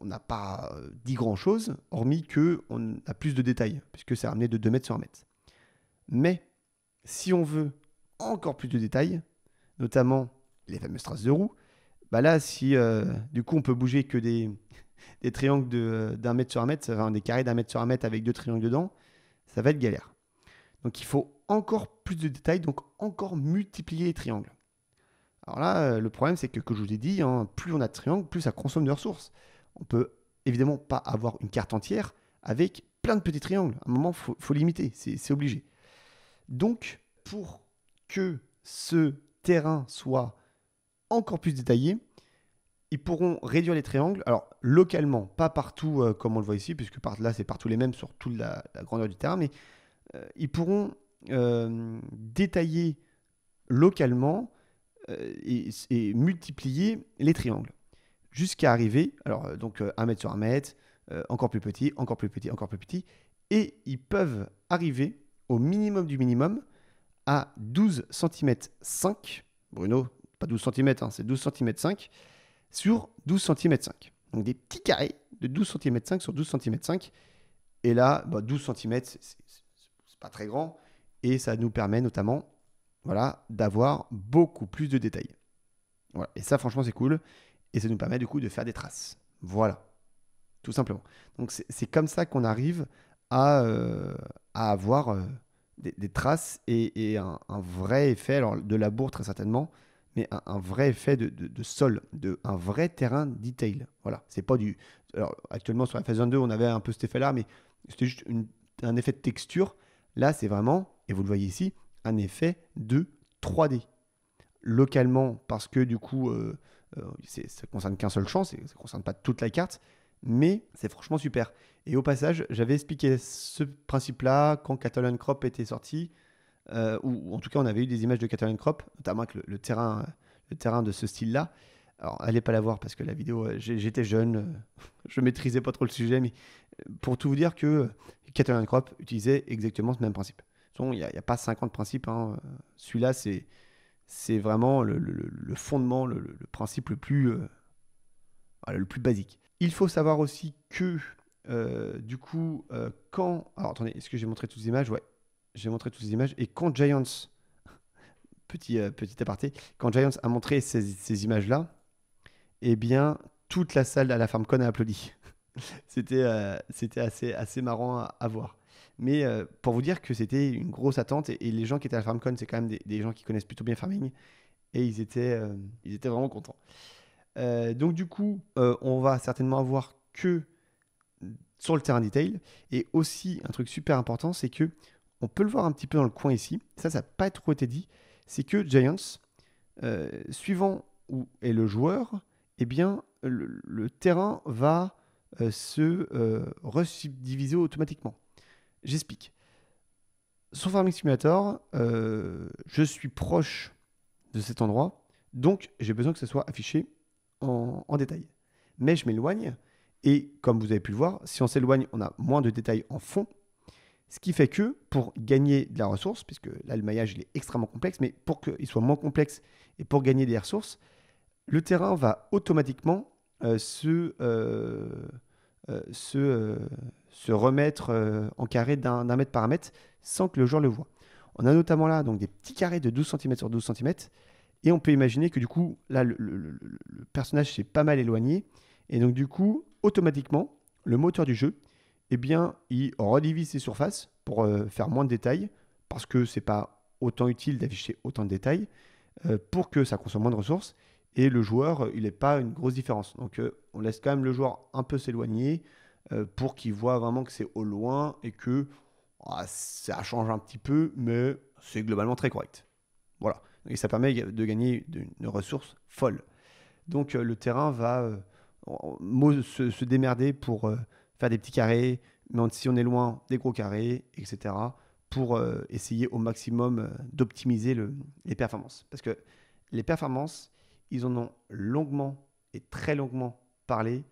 on n'a pas dit grand-chose, hormis que on a plus de détails, puisque ça a ramené de 2 mètres sur 1 mètre. Mais, si on veut encore plus de détails, notamment les fameuses traces de roues, bah là, si du coup on peut bouger que des, des triangles d'un mètre sur un mètre, des carrés d'un mètre sur un mètre avec deux triangles dedans, ça va être galère. Donc il faut encore plus de détails, donc encore multiplier les triangles. Alors là, euh, le problème, c'est que, comme je vous ai dit, hein, plus on a de triangles, plus ça consomme de ressources. On peut évidemment pas avoir une carte entière avec plein de petits triangles. À un moment, il faut, limiter, c'est obligé. Donc, pour que ce terrain soit encore plus détaillé, ils pourront réduire les triangles, alors localement, pas partout euh, comme on le voit ici, puisque là c'est partout les mêmes sur toute la, grandeur du terrain, mais euh, ils pourront euh, détailler localement et, multiplier les triangles jusqu'à arriver, alors donc 1 mètre sur 1 mètre, encore plus petit, encore plus petit, encore plus petit, et ils peuvent arriver au minimum du minimum à 12 cm 5, Bruno, pas 12 cm, hein, c'est 12 cm 5, sur 12 cm 5. Donc des petits carrés de 12 cm 5 sur 12 cm 5. Et là, 12 bah, cm, c'est pas très grand. Et ça nous permet notamment voilà, d'avoir beaucoup plus de détails. Et ça, franchement, c'est cool. Et ça nous permet du coup de faire des traces. Voilà. Tout simplement. Donc c'est comme ça qu'on arrive à, euh, à avoir euh, des, traces et, et un, vrai effet de labour très certainement, mais un, vrai effet de, sol, de, un vrai terrain detail. Voilà, c'est pas du. Alors, actuellement, sur la phase 2, on avait un peu cet effet-là, mais c'était juste un effet de texture. Là, c'est vraiment, et vous le voyez ici, un effet de 3D. Localement, parce que du coup, ça euh, ne euh, ça concerne qu'un seul champ, ça ne concerne pas toute la carte, mais c'est franchement super. Et au passage, j'avais expliqué ce principe-là quand Catalan Crop était sorti. Euh, ou en tout cas on avait eu des images de Catherine Crop, notamment avec le, terrain, euh, le terrain de ce style-là. Alors allez pas la voir parce que la vidéo, euh, j'étais jeune, je maîtrisais pas trop le sujet, mais pour tout vous dire que Catherine Crop utilisait exactement ce même principe. Il n'y a, pas 50 principes, hein, celui-là c'est c'est vraiment le, fondement, le, principe le plus, le plus basique. Il faut savoir aussi que, du coup, quand... Alors attendez, est-ce que j'ai montré toutes les images Ouais, j'ai montré toutes ces images. Et quand Giants, petit, euh, petit aparté, quand Giants a montré ces, images-là, eh bien, toute la salle à la FarmCon a applaudi. c'était euh, c'était assez, assez marrant à, voir. Mais euh, pour vous dire que c'était une grosse attente, et, les gens qui étaient à la FarmCon, c'est quand même des, des, gens qui connaissent plutôt bien Farming, et ils étaient, ils étaient vraiment contents. donc du coup, on va certainement avoir que sur le terrain detail, et aussi un truc super important, c'est que on peut le voir un petit peu dans le coin ici, ça, ça n'a pas trop été dit, c'est que Giants, euh, suivant où est le joueur, eh bien, le, terrain va euh, se subdiviser euh, automatiquement. J'explique. Sur Farming Simulator, je suis proche de cet endroit, donc j'ai besoin que ce soit affiché en détail. Mais je m'éloigne, et comme vous avez pu le voir, si on s'éloigne, on a moins de détails en fond, ce qui fait que pour gagner de la ressource, puisque là le maillage il est extrêmement complexe, mais pour qu'il soit moins complexe et pour gagner des ressources, le terrain va automatiquement euh, se, euh, euh, se, remettre en carré d'un mètre par mètre sans que le joueur le voit. On a notamment là donc des petits carrés de 12 cm sur 12 cm et on peut imaginer que du coup là le personnage s'est pas mal éloigné et donc du coup automatiquement le moteur du jeu eh bien, il redivise ses surfaces pour euh, faire moins de détails, parce que c'est pas autant utile d'afficher autant de détails, euh, pour que ça consomme moins de ressources. Et le joueur, il n'est pas une grosse différence. Donc, euh, on laisse quand même le joueur un peu s'éloigner pour qu'il voit vraiment que c'est au loin et que ah, ça change un petit peu, mais c'est globalement très correct. Voilà. Et ça permet de gagner une ressource folle. Donc, le terrain va se, démerder pour faire des petits carrés, mais si on est loin, des gros carrés, etc. pour euh, essayer au maximum euh, d'optimiser les performances. Parce que les performances, ils en ont longuement et très longuement parlé.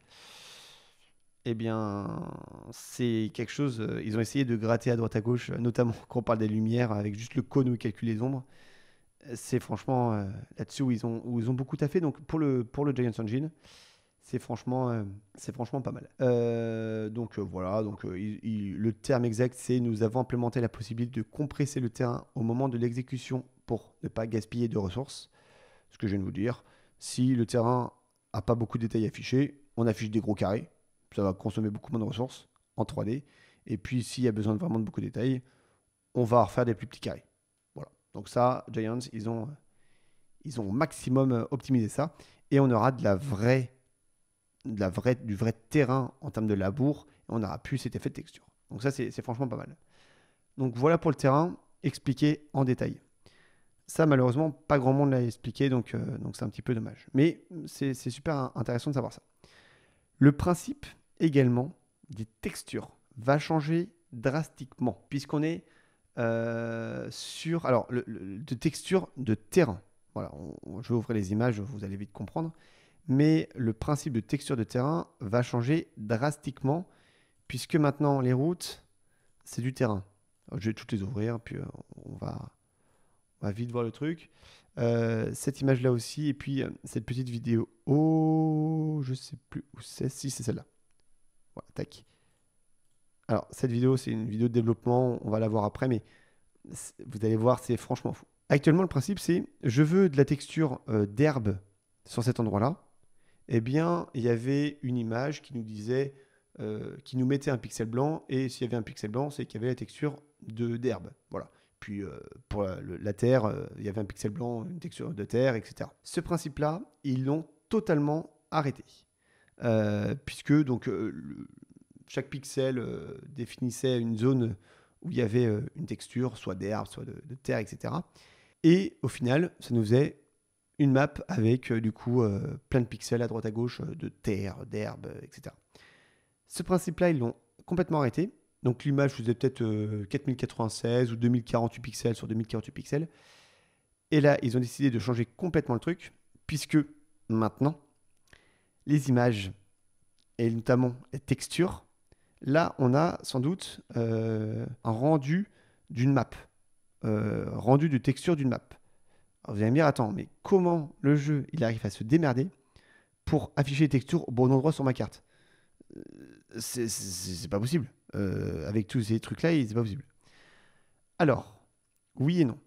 Eh bien, c'est quelque chose. Euh, ils ont essayé de gratter à droite à gauche, notamment quand on parle des lumières, avec juste le cône où ils calculent les ombres. C'est franchement là-dessus où ils ont, ils ont beaucoup taffé. Donc, pour le, pour le Giants Engine, c'est franchement, euh, franchement pas mal. Euh, donc euh, voilà, donc le terme exact, c'est nous avons implémenté la possibilité de compresser le terrain au moment de l'exécution pour ne pas gaspiller de ressources. Ce que je viens de vous dire, si le terrain a pas beaucoup de détails affichés, on affiche des gros carrés, ça va consommer beaucoup moins de ressources en 3D. Et puis s'il y a besoin vraiment de beaucoup de détails, on va refaire des plus petits carrés. Voilà. Donc ça, Giants, ils ont, ils ont maximum optimisé ça et on aura de la vraie la vraie, du vrai terrain en termes de labour, on n'aura plus cet effet de texture. Donc ça, c'est franchement pas mal. Donc voilà pour le terrain, expliqué en détail. Ça, malheureusement, pas grand monde l'a expliqué, donc euh, donc c'est un petit peu dommage. Mais c'est super intéressant de savoir ça. Le principe également des textures va changer drastiquement, puisqu'on est euh, sur... Alors, le, de texture de terrain. Voilà, je vais ouvrir les images, vous allez vite comprendre mais le principe de texture de terrain va changer drastiquement puisque maintenant les routes, c'est du terrain. je vais toutes les ouvrir, puis euh, on va, va vite voir le truc. Euh, cette image-là aussi, et puis euh, cette petite vidéo. Oh, je sais plus où c'est. Si, c'est celle-là. Voilà, tac. Alors, cette vidéo, c'est une vidéo de développement, on va la voir après, mais vous allez voir, c'est franchement fou. Actuellement, le principe, c'est je veux de la texture d'herbe sur cet endroit-là eh bien, il y avait une image qui nous disait, euh, qui nous mettait un pixel blanc, et s'il y avait un pixel blanc, c'est qu'il y avait la texture de d'herbe. Voilà. Puis euh, pour la, terre, euh, il y avait un pixel blanc, une texture de terre, etc. Ce principe-là, ils l'ont totalement arrêté, puisque donc chaque pixel définissait une zone où il y avait une texture, soit d'herbe, soit de, de terre, etc. Et au final, ça nous faisait une map avec euh, du coup euh, plein de pixels à droite à gauche euh, de terre, d'herbe, etc. Ce principe-là, ils l'ont complètement arrêté. Donc l'image faisait peut-être 4096 ou 2048 pixels sur 2048 pixels. Et là, ils ont décidé de changer complètement le truc, puisque maintenant, les images, et notamment les textures, là, on a sans doute un rendu d'une map, rendu de texture d'une map. Alors vous allez me dire, attends, mais comment le jeu, il arrive à se démerder pour afficher les textures au bon endroit sur ma carte euh, C'est pas possible. Euh, avec tous ces trucs-là, c'est pas possible. Alors, oui et non.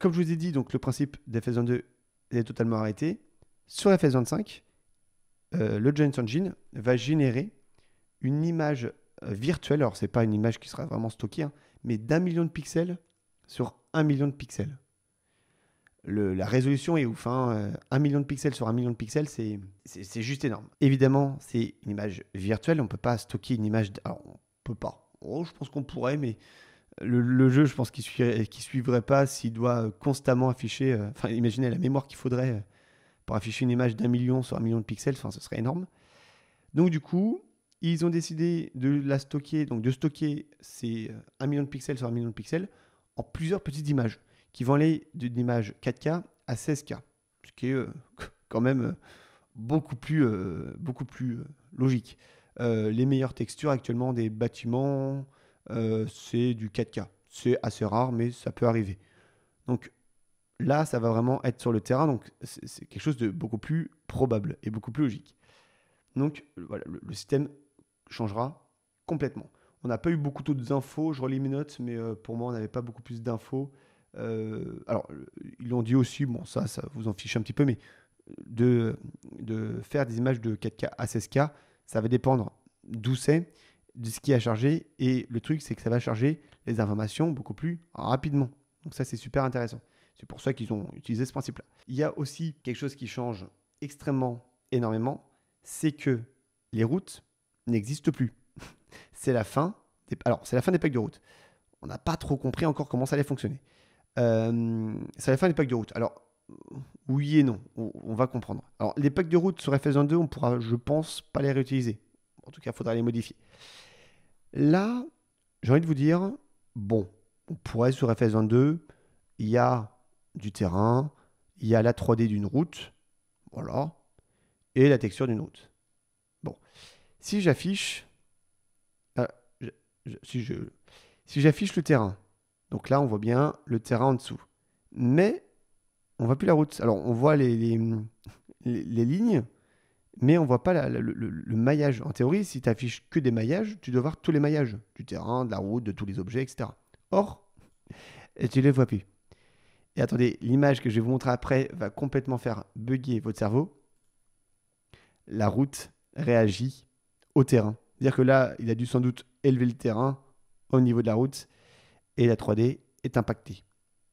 Comme je vous ai dit, donc le principe d'FS 22 est totalement arrêté. Sur la FS 25, euh, le Giant Engine va générer une image virtuelle. Alors, c'est pas une image qui sera vraiment stockée, hein, mais d'un million de pixels sur un million de pixels la résolution est ouf. 1 hein. euh, million de pixels sur 1 million de pixels, c'est, juste énorme. Évidemment, c'est une image virtuelle. On ne peut pas stocker une image. Alors, on peut pas. Oh, je pense qu'on pourrait, mais le, jeu, je pense qu'il ne suivrait pas s'il doit constamment afficher. Euh, imaginez la mémoire qu'il faudrait euh, pour afficher une image d'un million sur un million de pixels. Enfin, ce serait énorme. Donc, du coup, ils ont décidé de la stocker, donc de stocker ces 1 million de pixels sur 1 million de pixels en plusieurs petites images qui vont aller d'une image 4K à 16K, ce qui est euh, quand même euh, beaucoup plus, euh, beaucoup plus logique. les meilleures textures actuellement des bâtiments, c'est du 4K. C'est assez rare, mais ça peut arriver. Donc là, ça va vraiment être sur le terrain, donc c'est quelque chose de beaucoup plus probable et beaucoup plus logique. Donc voilà, le, le système changera complètement. On n'a pas eu beaucoup d'autres infos, je relis mes notes, mais pour moi, on n'avait pas beaucoup plus d'infos. Euh, alors, ils l'ont dit aussi, bon, ça, ça vous en fiche un petit peu, mais de, de faire des images de 4K à 16K, ça va dépendre d'où c'est, de ce qui a chargé. Et le truc, c'est que ça va charger les informations beaucoup plus rapidement. Donc, ça, c'est super intéressant. C'est pour ça qu'ils ont utilisé ce principe-là. Il y a aussi quelque chose qui change extrêmement énormément, c'est que les routes n'existent plus. c'est la fin des... Alors, c'est la fin des packs de routes. On n'a pas trop compris encore comment ça allait fonctionner. Euh, ça va faire les packs de route. Alors, oui et non, on, va comprendre. Alors, les packs de route sur FS22, on pourra, je pense, pas les réutiliser. En tout cas, il faudra les modifier. Là, j'ai envie de vous dire, bon, on pourrait sur FS22, il y a du terrain, il y a la 3D d'une route, voilà, et la texture d'une route. Bon, si j'affiche, euh, je, si j'affiche le terrain, donc là, on voit bien le terrain en dessous. Mais on ne voit plus la route. Alors, on voit les, lignes, mais on ne voit pas le, maillage. En théorie, si tu affiches que des maillages, tu dois voir tous les maillages du terrain, de la route, de tous les objets, etc. Or, tu ne les vois plus. Et attendez, l'image que je vais vous montrer après va complètement faire bugger votre cerveau. La route réagit au terrain. C'est-à-dire que là, il a dû sans doute élever le terrain au niveau de la route et la 3D est impactée.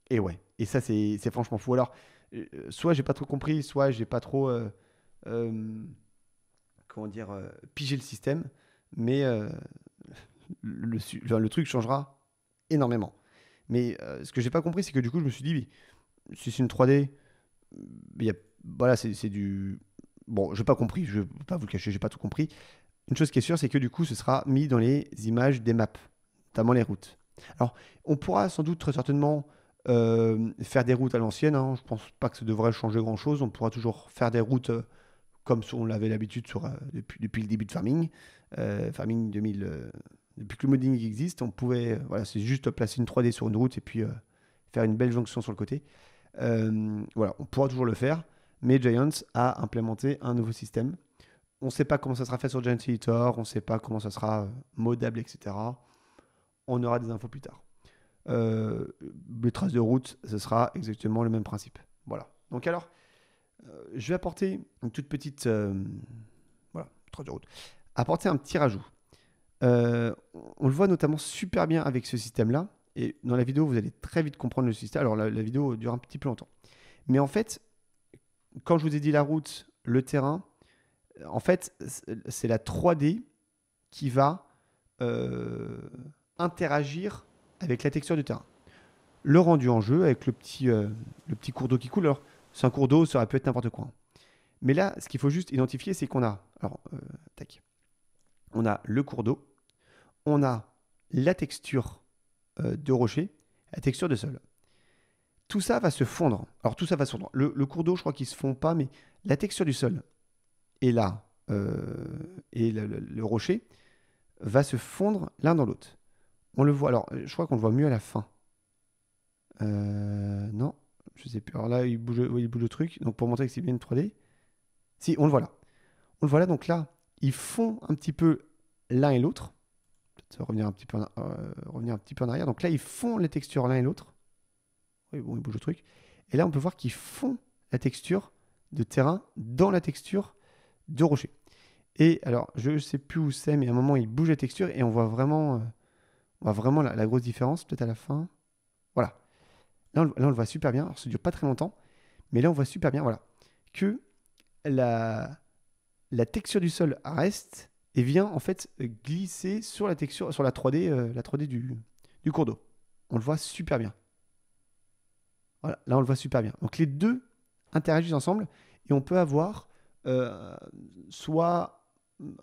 Et ouais, et ça c'est franchement fou. Alors, euh, soit j'ai pas trop compris, soit j'ai pas trop euh, euh, comment dire pigé le système, mais le, truc changera énormément. Mais ce que j'ai pas compris, c'est que du coup je me suis dit, si c'est une 3D, voilà, c'est du bon, j'ai pas compris, je vais pas vous le cacher, j'ai pas tout compris. Une chose qui est sûre, c'est que du coup, ce sera mis dans les images des maps, notamment les routes. Alors, on pourra sans doute très certainement euh, faire des routes à l'ancienne. Hein. Je ne pense pas que ça devrait changer grand-chose. On pourra toujours faire des routes euh, comme on l'avait l'habitude euh, depuis, le début de Farming. farming 2000, depuis que le modding existe, on pouvait, voilà, c'est juste placer une 3D sur une route et puis faire une belle jonction sur le côté. voilà, on pourra toujours le faire. Mais Giants a implémenté un nouveau système. On ne sait pas comment ça sera fait sur Giant Editor, on ne sait pas comment ça sera modable, etc on aura des infos plus tard. Euh, les traces de route, ce sera exactement le même principe. Voilà. Donc alors, euh, je vais apporter une toute petite... Euh, voilà, trace de route. Apporter un petit rajout. on le voit notamment super bien avec ce système-là. Et dans la vidéo, vous allez très vite comprendre le système. Alors la, la vidéo dure un petit peu longtemps. Mais en fait, quand je vous ai dit la route, le terrain, en fait, c'est la 3D qui va interagir avec la texture du terrain. Le rendu en jeu avec le petit, euh, le petit cours d'eau qui coule. Alors, c'est un cours d'eau, ça aurait pu être n'importe quoi. Hein. Mais là, ce qu'il faut juste identifier, c'est qu'on a, alors, euh, on a le cours d'eau, on a la texture euh, de rocher, la texture de sol. Tout ça va se fondre. Alors tout ça va se fondre. Le, cours d'eau, je crois qu'il se fond pas, mais la texture du sol et là et le, rocher va se fondre l'un dans l'autre. On le voit. Alors, euh, je crois qu'on le voit mieux à la fin. Euh, non, je sais plus. Alors là, il bouge, le truc. Donc, pour montrer que c'est bien une 3D. Si, on le voit là. On le voit là. Donc là, ils font un petit peu l'un et l'autre. Peut-être revenir, un petit peu en, euh, revenir un petit peu en arrière. Donc là, ils font les textures l'un et l'autre. Oui, bon, ils bougent le truc. Et là, on peut voir qu'ils font la texture de terrain dans la texture de rocher. Et alors, je ne sais plus où c'est, mais à un moment, il bouge la texture et on voit vraiment on voit vraiment la, grosse différence, peut-être à la fin. Voilà. Là on, le voit super bien. Alors, ça dure pas très longtemps, mais là, on voit super bien, voilà, que la, texture du sol reste et vient en fait glisser sur la texture, sur la 3D, euh, la 3D du, cours d'eau. On le voit super bien. Voilà, là on le voit super bien. Donc les deux interagissent ensemble et on peut avoir euh, soit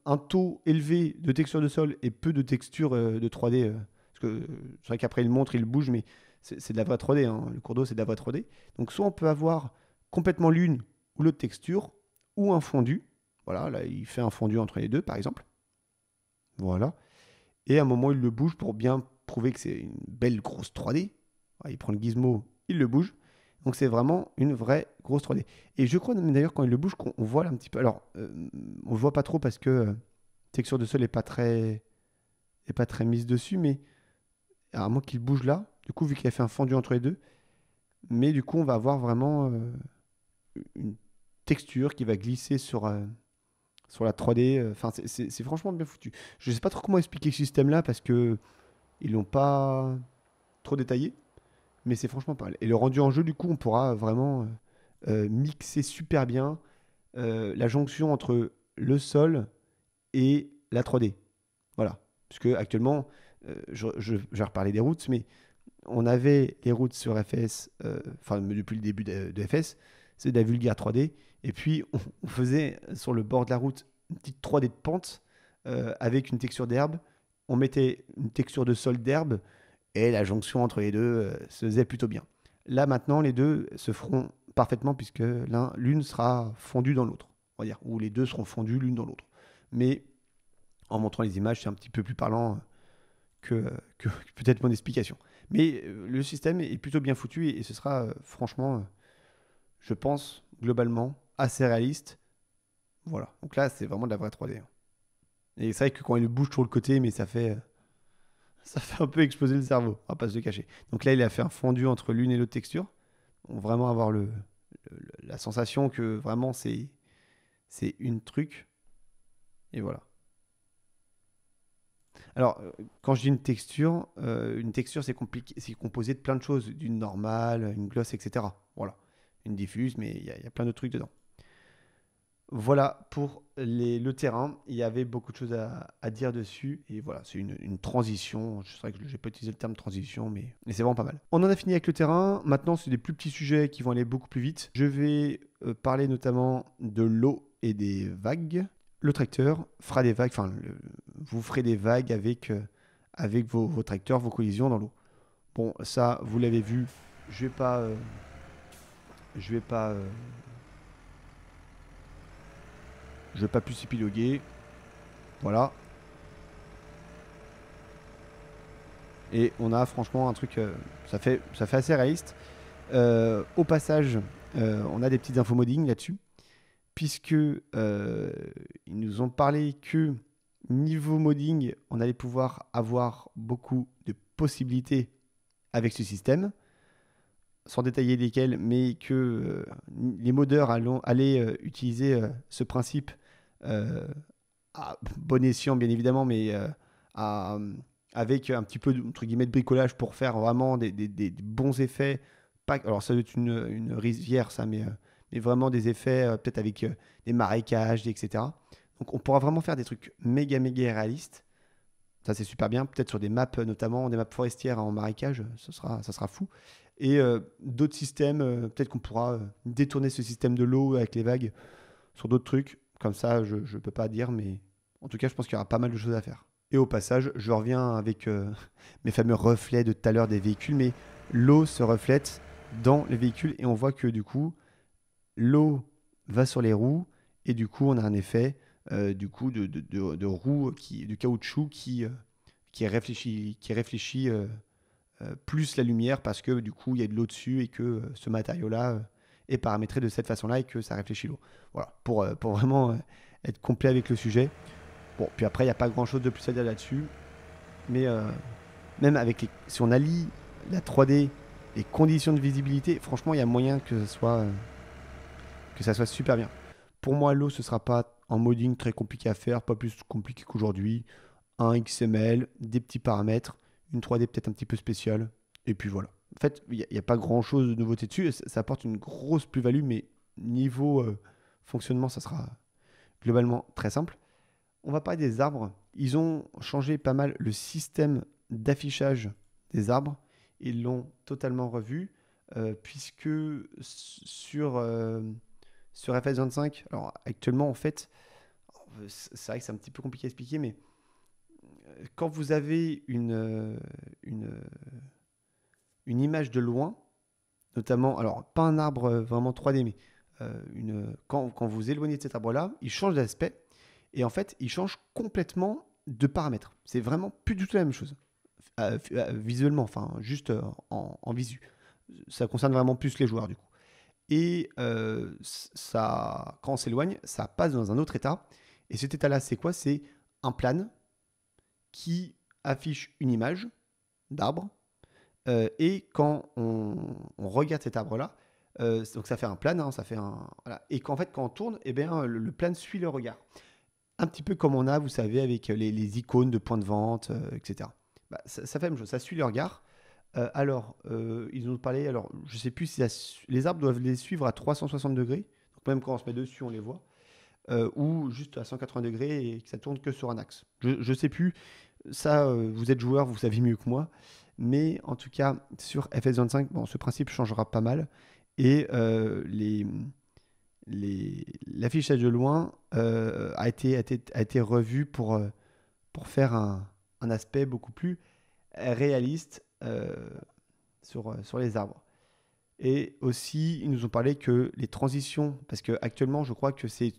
un taux élevé de texture de sol et peu de texture euh, de 3D. Euh, parce que euh, c'est vrai qu'après, il montre, il bouge, mais c'est de la vraie 3D. Hein. Le cours d'eau, c'est de la vraie 3D. Donc, soit on peut avoir complètement l'une ou l'autre texture, ou un fondu. Voilà, là, il fait un fondu entre les deux, par exemple. Voilà. Et à un moment, il le bouge pour bien prouver que c'est une belle grosse 3D. Il prend le gizmo, il le bouge. Donc c'est vraiment une vraie grosse 3D. Et je crois d'ailleurs quand il le bouge qu'on voit là un petit peu. Alors euh, on on le voit pas trop parce que la euh, texture de sol n'est pas très est pas très mise dessus, mais à moins qu'il bouge là, du coup vu qu'il a fait un fendu entre les deux, mais du coup on va avoir vraiment euh, une texture qui va glisser sur sur la 3D. Enfin c'est franchement bien foutu. Je sais pas trop comment expliquer ce système là parce que ils l'ont pas trop détaillé mais c'est franchement pas mal. Et le rendu en jeu, du coup, on pourra vraiment euh, euh, mixer super bien euh, la jonction entre le sol et la 3D. Voilà. que actuellement, je, vais reparler des routes, mais on avait les routes sur FS, enfin depuis le début de, FS, c'est de la vulgaire 3D. Et puis, on, on, faisait sur le bord de la route une petite 3D de pente avec une texture d'herbe. On mettait une texture de sol d'herbe et la jonction entre les deux euh, se faisait plutôt bien. Là maintenant, les deux se feront parfaitement puisque l'une sera fondue dans l'autre, on va dire, ou les deux seront fondus, l'une dans l'autre. Mais en montrant les images, c'est un petit peu plus parlant euh, que, que peut-être mon explication. Mais euh, le système est plutôt bien foutu et, ce sera franchement, je pense, globalement, assez réaliste. Voilà, donc là, c'est vraiment de la vraie 3D. Hein. Et c'est vrai que quand il bouge sur le côté, mais ça fait ça fait un peu exploser le cerveau. On va pas se le cacher. Donc là, il a fait un fondu entre l'une et l'autre texture. On va vraiment avoir le, la sensation que vraiment c'est c'est une truc. Et voilà. Alors, euh, quand je dis une texture, euh, une texture, c'est compliqué, c'est composé de plein de choses, d'une normale, une gloss, etc. Voilà, une diffuse, mais il y, y, a plein de trucs dedans. Voilà pour le terrain. Il y avait beaucoup de choses à, dire dessus. Et voilà, c'est une, transition. Je sais que je n'ai pas utilisé le terme transition, mais, c'est vraiment pas mal. On en a fini avec le terrain. Maintenant, c'est des plus petits sujets qui vont aller beaucoup plus vite. Je vais euh, parler notamment de l'eau et des vagues. Le tracteur fera des vagues, enfin, vous ferez des vagues avec, euh, vos, tracteurs, vos collisions dans l'eau. Bon, ça, vous l'avez vu. Je vais pas. Euh, je vais pas je vais pas plus s'épiloguer. Voilà. Et on a franchement un truc, euh, ça, fait, ça fait assez réaliste. Euh, au passage, euh, on a des petites infos modding là-dessus, puisque ils nous ont parlé que niveau modding, on allait pouvoir avoir beaucoup de possibilités avec ce système, sans détailler lesquelles, mais que les modeurs allaient utiliser ce principe euh, à bon escient, bien évidemment, mais euh, avec un petit peu entre guillemets, de bricolage pour faire vraiment des, bons effets. Pas, alors, ça doit être une, rivière, ça, mais, euh, mais, vraiment des effets, peut-être avec des marécages, etc. Donc, on pourra vraiment faire des trucs méga, méga réalistes. Ça, c'est super bien. Peut-être sur des maps, notamment des maps forestières en marécage, ce sera, ça sera fou. Et d'autres systèmes, peut-être qu'on pourra détourner ce système de l'eau avec les vagues sur d'autres trucs. Comme ça, je ne peux pas dire, mais en tout cas, je pense qu'il y aura pas mal de choses à faire. Et au passage, je reviens avec euh, mes fameux reflets de tout à l'heure des véhicules, mais l'eau se reflète dans les véhicules et on voit que du coup, l'eau va sur les roues et du coup, on a un effet euh, du coup de, roues, qui, de caoutchouc qui, euh, qui réfléchit plus la lumière parce que du coup, il y a de l'eau dessus et que ce matériau-là et paramétrer de cette façon-là et que ça réfléchit l'eau. Voilà, pour, euh, pour vraiment euh, être complet avec le sujet. Bon, puis après, il n'y a pas grand-chose de plus à dire là-dessus. Mais euh, même avec si on allie la 3D, les conditions de visibilité, franchement, il y a moyen que ça soit, que ça soit super bien. Pour moi, l'eau, ce ne sera pas en modding très compliqué à faire, pas plus compliqué qu'aujourd'hui. Un XML, des petits paramètres, une 3D peut-être un petit peu spéciale, et puis voilà en fait, il n'y a, pas grand-chose de nouveauté dessus. Ça, apporte une grosse plus-value, mais niveau euh, fonctionnement, ça sera globalement très simple. On va parler des arbres. Ils ont changé pas mal le système d'affichage des arbres. Ils l'ont totalement revu, euh, puisque sur, euh, sur FS25, alors actuellement, en fait, c'est vrai que c'est un petit peu compliqué à expliquer, mais quand vous avez une, une une image de loin, notamment, alors pas un arbre euh, vraiment 3D, mais euh, une, quand, vous éloignez de cet arbre-là, il change d'aspect et en fait, il change complètement de paramètres. C'est vraiment plus du tout la même chose euh, visuellement, enfin juste en, visu. Ça concerne vraiment plus les joueurs du coup. Et ça, quand on s'éloigne, ça passe dans un autre état. Et cet état-là, c'est quoi C'est un plan qui affiche une image d'arbre euh, et quand on, regarde cet arbre-là, euh, donc ça fait un plan, hein, ça fait un et qu'en fait quand on tourne, eh bien, le, plan suit le regard. Un petit peu comme on a, vous savez, avec les, icônes de points de vente, euh, etc. Bah, ça, fait la même chose, ça suit le regard. alors, ils ont parlé, alors je sais plus si les arbres doivent les suivre à 360 degrés, donc même quand on se met dessus, on les voit, ou juste à 180 degrés et que ça tourne que sur un axe. Je ne sais plus, ça, vous êtes joueur, vous savez mieux que moi. Mais en tout cas, sur FS25, bon, ce principe changera pas mal. Et euh, les, l'affichage de loin euh, a, été, a, été, a, été, revu pour, euh, pour faire un, un aspect beaucoup plus réaliste sur, sur les arbres. Et aussi, ils nous ont parlé que les transitions, parce qu'actuellement, je crois que c'est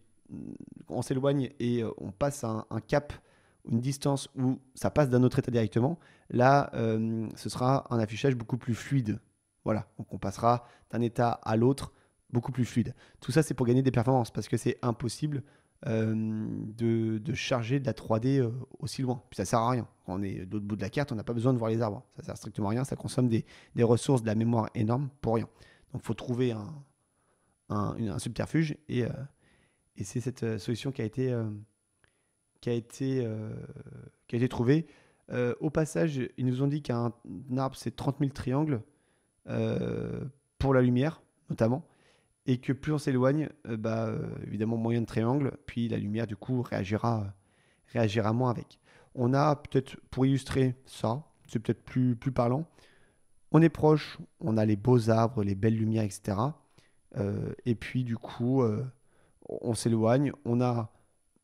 on s'éloigne et on passe un cap une distance où ça passe d'un autre état directement, là, euh, ce sera un affichage beaucoup plus fluide. Voilà, donc on passera d'un état à l'autre beaucoup plus fluide. Tout ça, c'est pour gagner des performances, parce que c'est impossible euh, de, charger de la 3D euh, aussi loin. Puis ça sert à rien. Quand on est d'autre bout de la carte, on n'a pas besoin de voir les arbres. Ça sert strictement à rien. Ça consomme des, ressources, de la mémoire énorme pour rien. Donc il faut trouver un, subterfuge et, et c'est cette solution qui a été qui a été, euh, été trouvé. Euh, au passage, ils nous ont dit qu'un arbre, c'est 30 000 triangles euh, pour la lumière, notamment. Et que plus on s'éloigne, bah, évidemment, moyen de triangle, puis la lumière, du coup, réagira, réagira moins avec. On a peut-être, pour illustrer ça, c'est peut-être plus, plus parlant, on est proche, on a les beaux arbres, les belles lumières, etc. et puis, du coup, on s'éloigne, on a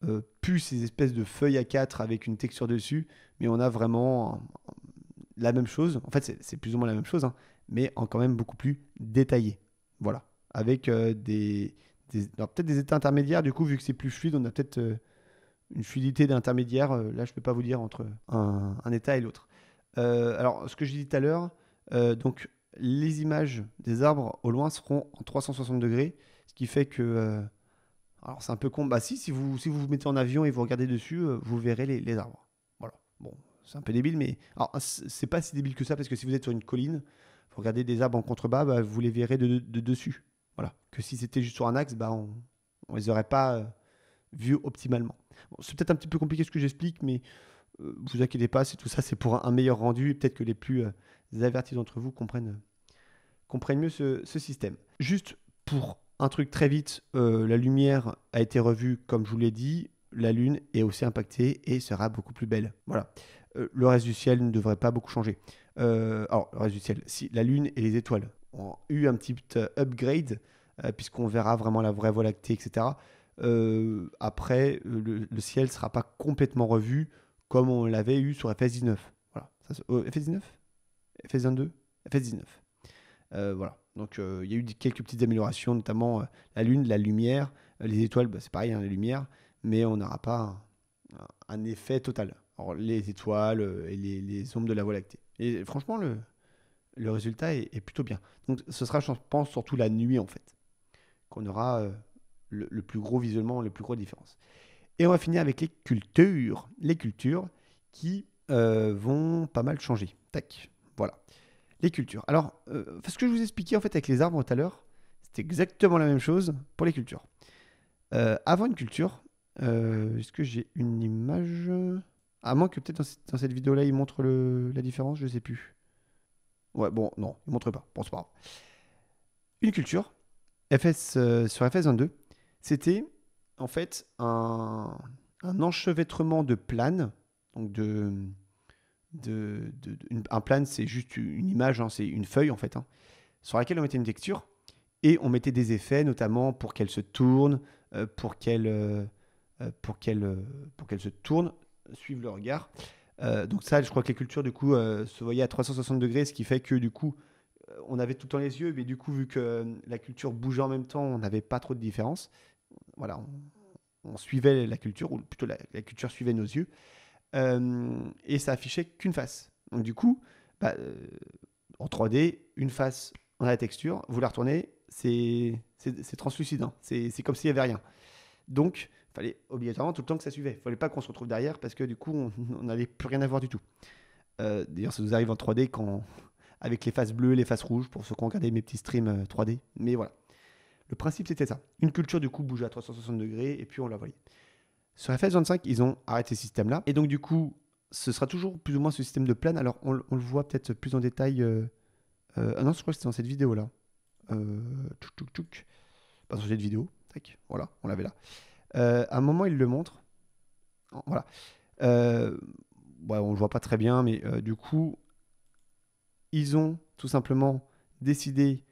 euh, plus ces espèces de feuilles à 4 avec une texture dessus, mais on a vraiment euh, la même chose. En fait, c'est plus ou moins la même chose, hein, mais en quand même beaucoup plus détaillé. Voilà. Avec euh, des. peut-être des états intermédiaires, du coup, vu que c'est plus fluide, on a peut-être une fluidité d'intermédiaire. là, je ne peux pas vous dire entre un, état et l'autre. alors, ce que j'ai dit tout à l'heure, donc les images des arbres au loin seront en 360 degrés, ce qui fait que alors c'est un peu con. Bah, si, si vous, si vous vous mettez en avion et vous regardez dessus, euh, vous verrez les, arbres. Voilà. Bon, c'est un peu débile, mais c'est pas si débile que ça parce que si vous êtes sur une colline, vous regardez des arbres en contrebas, bah, vous les verrez de, dessus. Voilà. Que si c'était juste sur un axe, bah on, les aurait pas euh, vus optimalement. c'est peut-être un petit peu compliqué ce que j'explique, mais euh, vous inquiétez pas, c'est tout ça, c'est pour un, meilleur rendu peut-être que les plus avertis d'entre vous comprennent comprennent mieux ce, ce système. Juste pour un truc très vite, euh, la lumière a été revue, comme je vous l'ai dit. La Lune est aussi impactée et sera beaucoup plus belle. Voilà. Euh, le reste du ciel ne devrait pas beaucoup changer. Euh, alors, le reste du ciel, si la Lune et les étoiles ont eu un petit upgrade, puisqu'on verra vraiment la vraie Voie lactée, etc. après, le, ciel ne sera pas complètement revu comme on l'avait eu sur FS19. Voilà. FS19 FS22 FS19. voilà. Donc euh, il y a eu quelques petites améliorations, notamment euh, la lune, la lumière, euh, les étoiles, bah, c'est pareil, hein, la lumière, mais on n'aura pas un, effet total. Alors, les étoiles et les, ombres de la Voie lactée. Et franchement, le, résultat est, plutôt bien. Donc ce sera, je pense, surtout la nuit en fait, qu'on aura le, plus gros visuellement, le plus gros différence. Et on va finir avec les cultures, les cultures qui vont pas mal changer. Tac, voilà les cultures. Alors, euh, ce que je vous expliquais en fait avec les arbres tout à l'heure, c'est exactement la même chose pour les cultures. Euh, avant une culture, euh, est-ce que j'ai une image À moins que peut-être dans, cette vidéo-là, il montre le, la différence, je ne sais plus. Ouais, bon, non, il ne montre pas. Bon, c'est pas Une culture, FS, sur FS22, c'était en fait un, un enchevêtrement de planes, donc de, un plan, c'est juste une image, hein, c'est une feuille en fait, hein, sur laquelle on mettait une texture et on mettait des effets, notamment pour qu'elle se tourne, euh, pour qu'elle euh, euh, pour qu'elle pour qu'elle se tourne, suive le regard. donc ça, je crois que les cultures du coup se voyaient à 360 degrés, ce qui fait que du coup on avait tout le temps les yeux, mais du coup vu que la culture bougeait en même temps, on n'avait pas trop de différence. Voilà, on, suivait la culture ou plutôt la culture suivait nos yeux. Euh, et ça affichait qu'une face. Donc du coup, bah, euh, en 3D, une face, on a la texture, vous la retournez, c'est translucide, c'est comme s'il n'y avait rien. Donc, il fallait obligatoirement tout le temps que ça suivait. Il fallait pas qu'on se retrouve derrière parce que du coup, on n'allait plus rien avoir du tout. Euh, d'ailleurs, ça nous arrive en 3D quand, avec les faces bleues, les faces rouges, pour ceux qui ont regardé mes petits streams 3D. Mais voilà. Le principe, c'était ça. Une culture, du coup, bougeait à 360 degrés et puis on la voyait. Sur FS25, ils ont arrêté ce système-là. Et donc, du coup, ce sera toujours plus ou moins ce système de plane. Alors, on, le voit peut-être plus en détail. Euh, euh, ah non, je crois que c'était dans cette vidéo-là. Euh, tchouk, tchouk, Pas sur cette vidéo. Tac. Voilà, on l'avait là. Euh, à un moment, ils le montrent. Voilà. On on le voit pas très bien, mais du coup, ils ont tout simplement décidé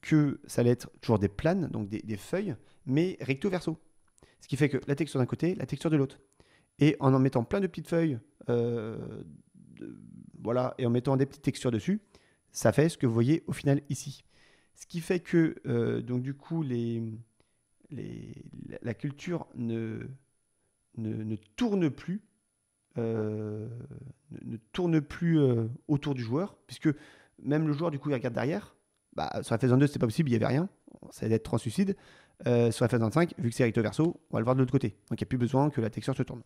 que ça allait être toujours des planes, donc des feuilles, mais recto verso. Ce qui fait que la texture d'un côté, la texture de l'autre. Et en en mettant plein de petites feuilles, euh, voilà, et en mettant des petites textures dessus, ça fait ce que vous voyez au final ici. Ce qui fait que, euh, donc du coup, les, la culture ne, ne, tourne plus, ne, tourne plus euh, autour du joueur, puisque même le joueur, du coup, il regarde derrière. Bah, sur la phase 2, n'était pas possible, il n'y avait rien. Ça allait être translucide. Euh, sur la 25, vu que c'est recto verso, on va le voir de l'autre côté. Donc il n'y a plus besoin que la texture se tourne.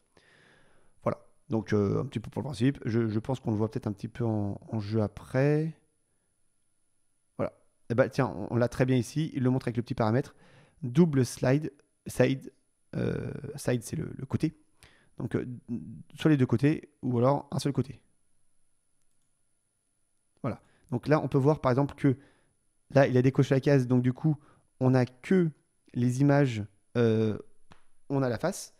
Voilà. Donc euh, un petit peu pour le principe. Je, pense qu'on le voit peut-être un petit peu en, jeu après. Voilà. bah tiens, on, l'a très bien ici. Il le montre avec le petit paramètre. Double slide, side. Euh, side, c'est le, le, côté. Donc soit les deux côtés, ou alors un seul côté. Voilà. Donc là, on peut voir par exemple que là, il a décoché la case, donc du coup, on n'a que les images, euh, on a la face.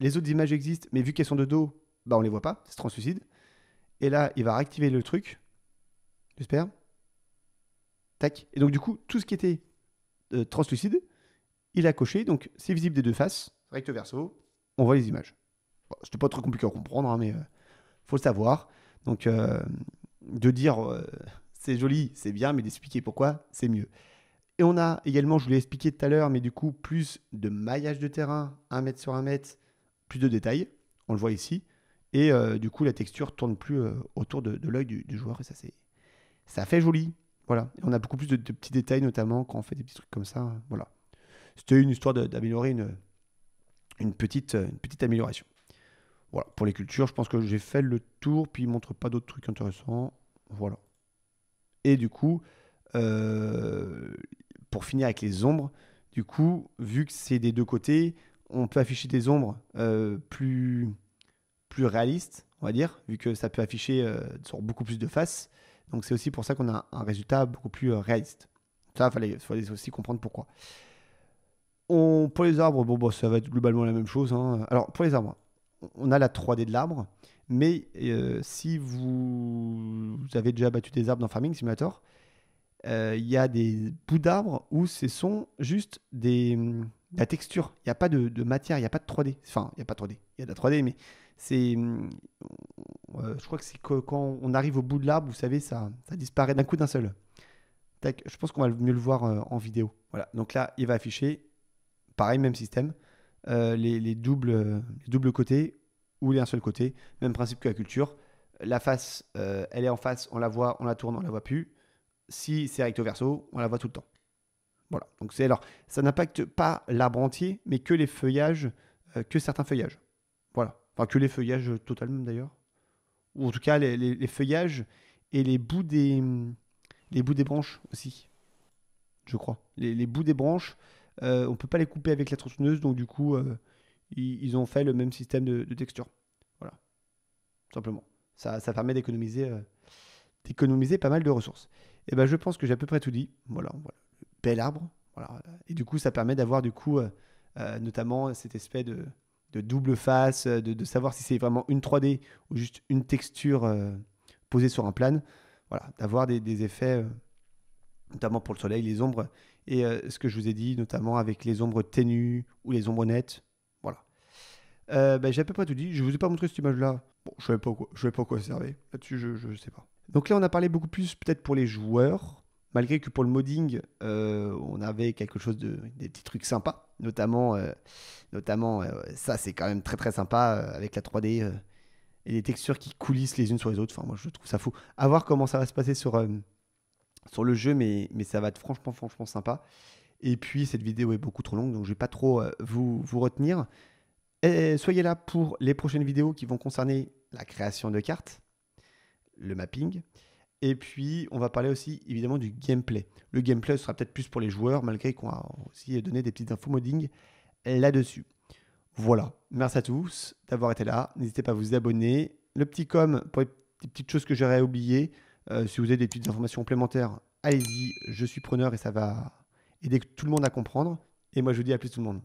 Les autres images existent, mais vu qu'elles sont de dos, bah on les voit pas, c'est translucide. Et là, il va réactiver le truc, j'espère. Tac. Et donc du coup, tout ce qui était euh, translucide, il a coché. Donc c'est visible des deux faces, recto verso, on voit les images. Ce C'était pas trop compliqué à comprendre, hein, mais euh, faut le savoir. Donc de dire c'est joli, c'est bien, mais d'expliquer pourquoi, c'est mieux. Et on a également, je vous l'ai expliqué tout à l'heure, mais du coup, plus de maillage de terrain, 1 mètre sur 1 mètre, plus de détails, on le voit ici. Et euh, du coup, la texture tourne plus euh, autour de, l'œil du, joueur, et ça, c'est, ça fait joli. Voilà. Et on a beaucoup plus de, petits détails, notamment quand on fait des petits trucs comme ça. Voilà. C'était une histoire d'améliorer une, petite, euh, petite amélioration. Voilà. Pour les cultures, je pense que j'ai fait le tour, puis il ne montre pas d'autres trucs intéressants. Voilà. Et du coup, pour finir avec les ombres, du coup, vu que c'est des deux côtés, on peut afficher des ombres euh, plus, plus réalistes, on va dire, vu que ça peut afficher euh, sur beaucoup plus de faces. Donc c'est aussi pour ça qu'on a un résultat beaucoup plus euh, réaliste. Ça, fallait, aussi comprendre pourquoi. On, pour les arbres, bon, bah, ça va être globalement la même chose. Hein. Alors, pour les arbres, on a la 3D de l'arbre, mais si vous, vous, avez déjà battu des arbres dans Farming Simulator, euh, il y a des bouts d'arbres où ce sont juste des, la texture. Il n'y a pas de, matière, il n'y a pas de 3D. Enfin, il n'y a pas de 3D. Il y a de la 3D, mais c'est. Euh, je crois que c'est quand on arrive au bout de l'arbre, vous savez, ça, ça disparaît d'un coup d'un seul. Tac, je pense qu'on va mieux le voir euh, en vidéo. Voilà, donc là, il va afficher, pareil, même système, les, doubles, doubles côtés ou les un seul côté. Même principe que la culture. La face, elle est en face, on la voit, on la tourne, on la voit plus si c'est recto verso, on la voit tout le temps. Voilà. Donc c'est alors, ça n'impacte pas l'arbre entier, mais que les feuillages, euh, que certains feuillages. Voilà. Enfin, que les feuillages totalement d'ailleurs. Ou en tout cas, les, feuillages et les bouts des, les bouts des branches aussi. Je crois. Les, bouts des branches, euh, on peut pas les couper avec la tronçonneuse, donc du coup, euh, ils, ont fait le même système de, texture. Voilà. simplement. Ça, ça permet d'économiser d'économiser pas mal de ressources. Et eh ben, je pense que j'ai à peu près tout dit. Voilà, bel arbre. Voilà. Et du coup, ça permet d'avoir du coup, euh, euh, notamment cet aspect de, double face, de, savoir si c'est vraiment une 3D ou juste une texture euh, posée sur un plan. Voilà, d'avoir des, effets, notamment pour le soleil, les ombres et ce que je vous ai dit, notamment avec les ombres ténues ou les ombres nettes. Voilà. Ben, j'ai à peu près tout dit. Je vous ai pas montré cette image-là. Bon, je ne savais pas quoi, je savais pas quoi servir. Là-dessus, je ne sais pas. Donc là, on a parlé beaucoup plus peut-être pour les joueurs, malgré que pour le modding, euh, on avait quelque chose de des petits trucs sympas, notamment, euh, notamment euh, ça, c'est quand même très très sympa avec la 3D et les textures qui coulissent les unes sur les autres. Enfin, moi, je trouve ça fou. À voir comment ça va se passer sur sur le jeu, mais mais ça va être franchement franchement sympa. Et puis cette vidéo est beaucoup trop longue, donc je vais pas trop vous vous retenir. soyez là pour les prochaines vidéos qui vont concerner la création de cartes le mapping. Et puis, on va parler aussi évidemment du gameplay. Le gameplay sera peut-être plus pour les joueurs, malgré qu'on a aussi donné des petites infos modding là-dessus. Voilà. Merci à tous d'avoir été là. N'hésitez pas à vous abonner. Le petit com pour les petites choses que j'aurais oubliées. Euh, si vous avez des petites informations complémentaires, allez-y. Je suis preneur et ça va aider tout le monde à comprendre. Et moi, je vous dis à plus tout le monde.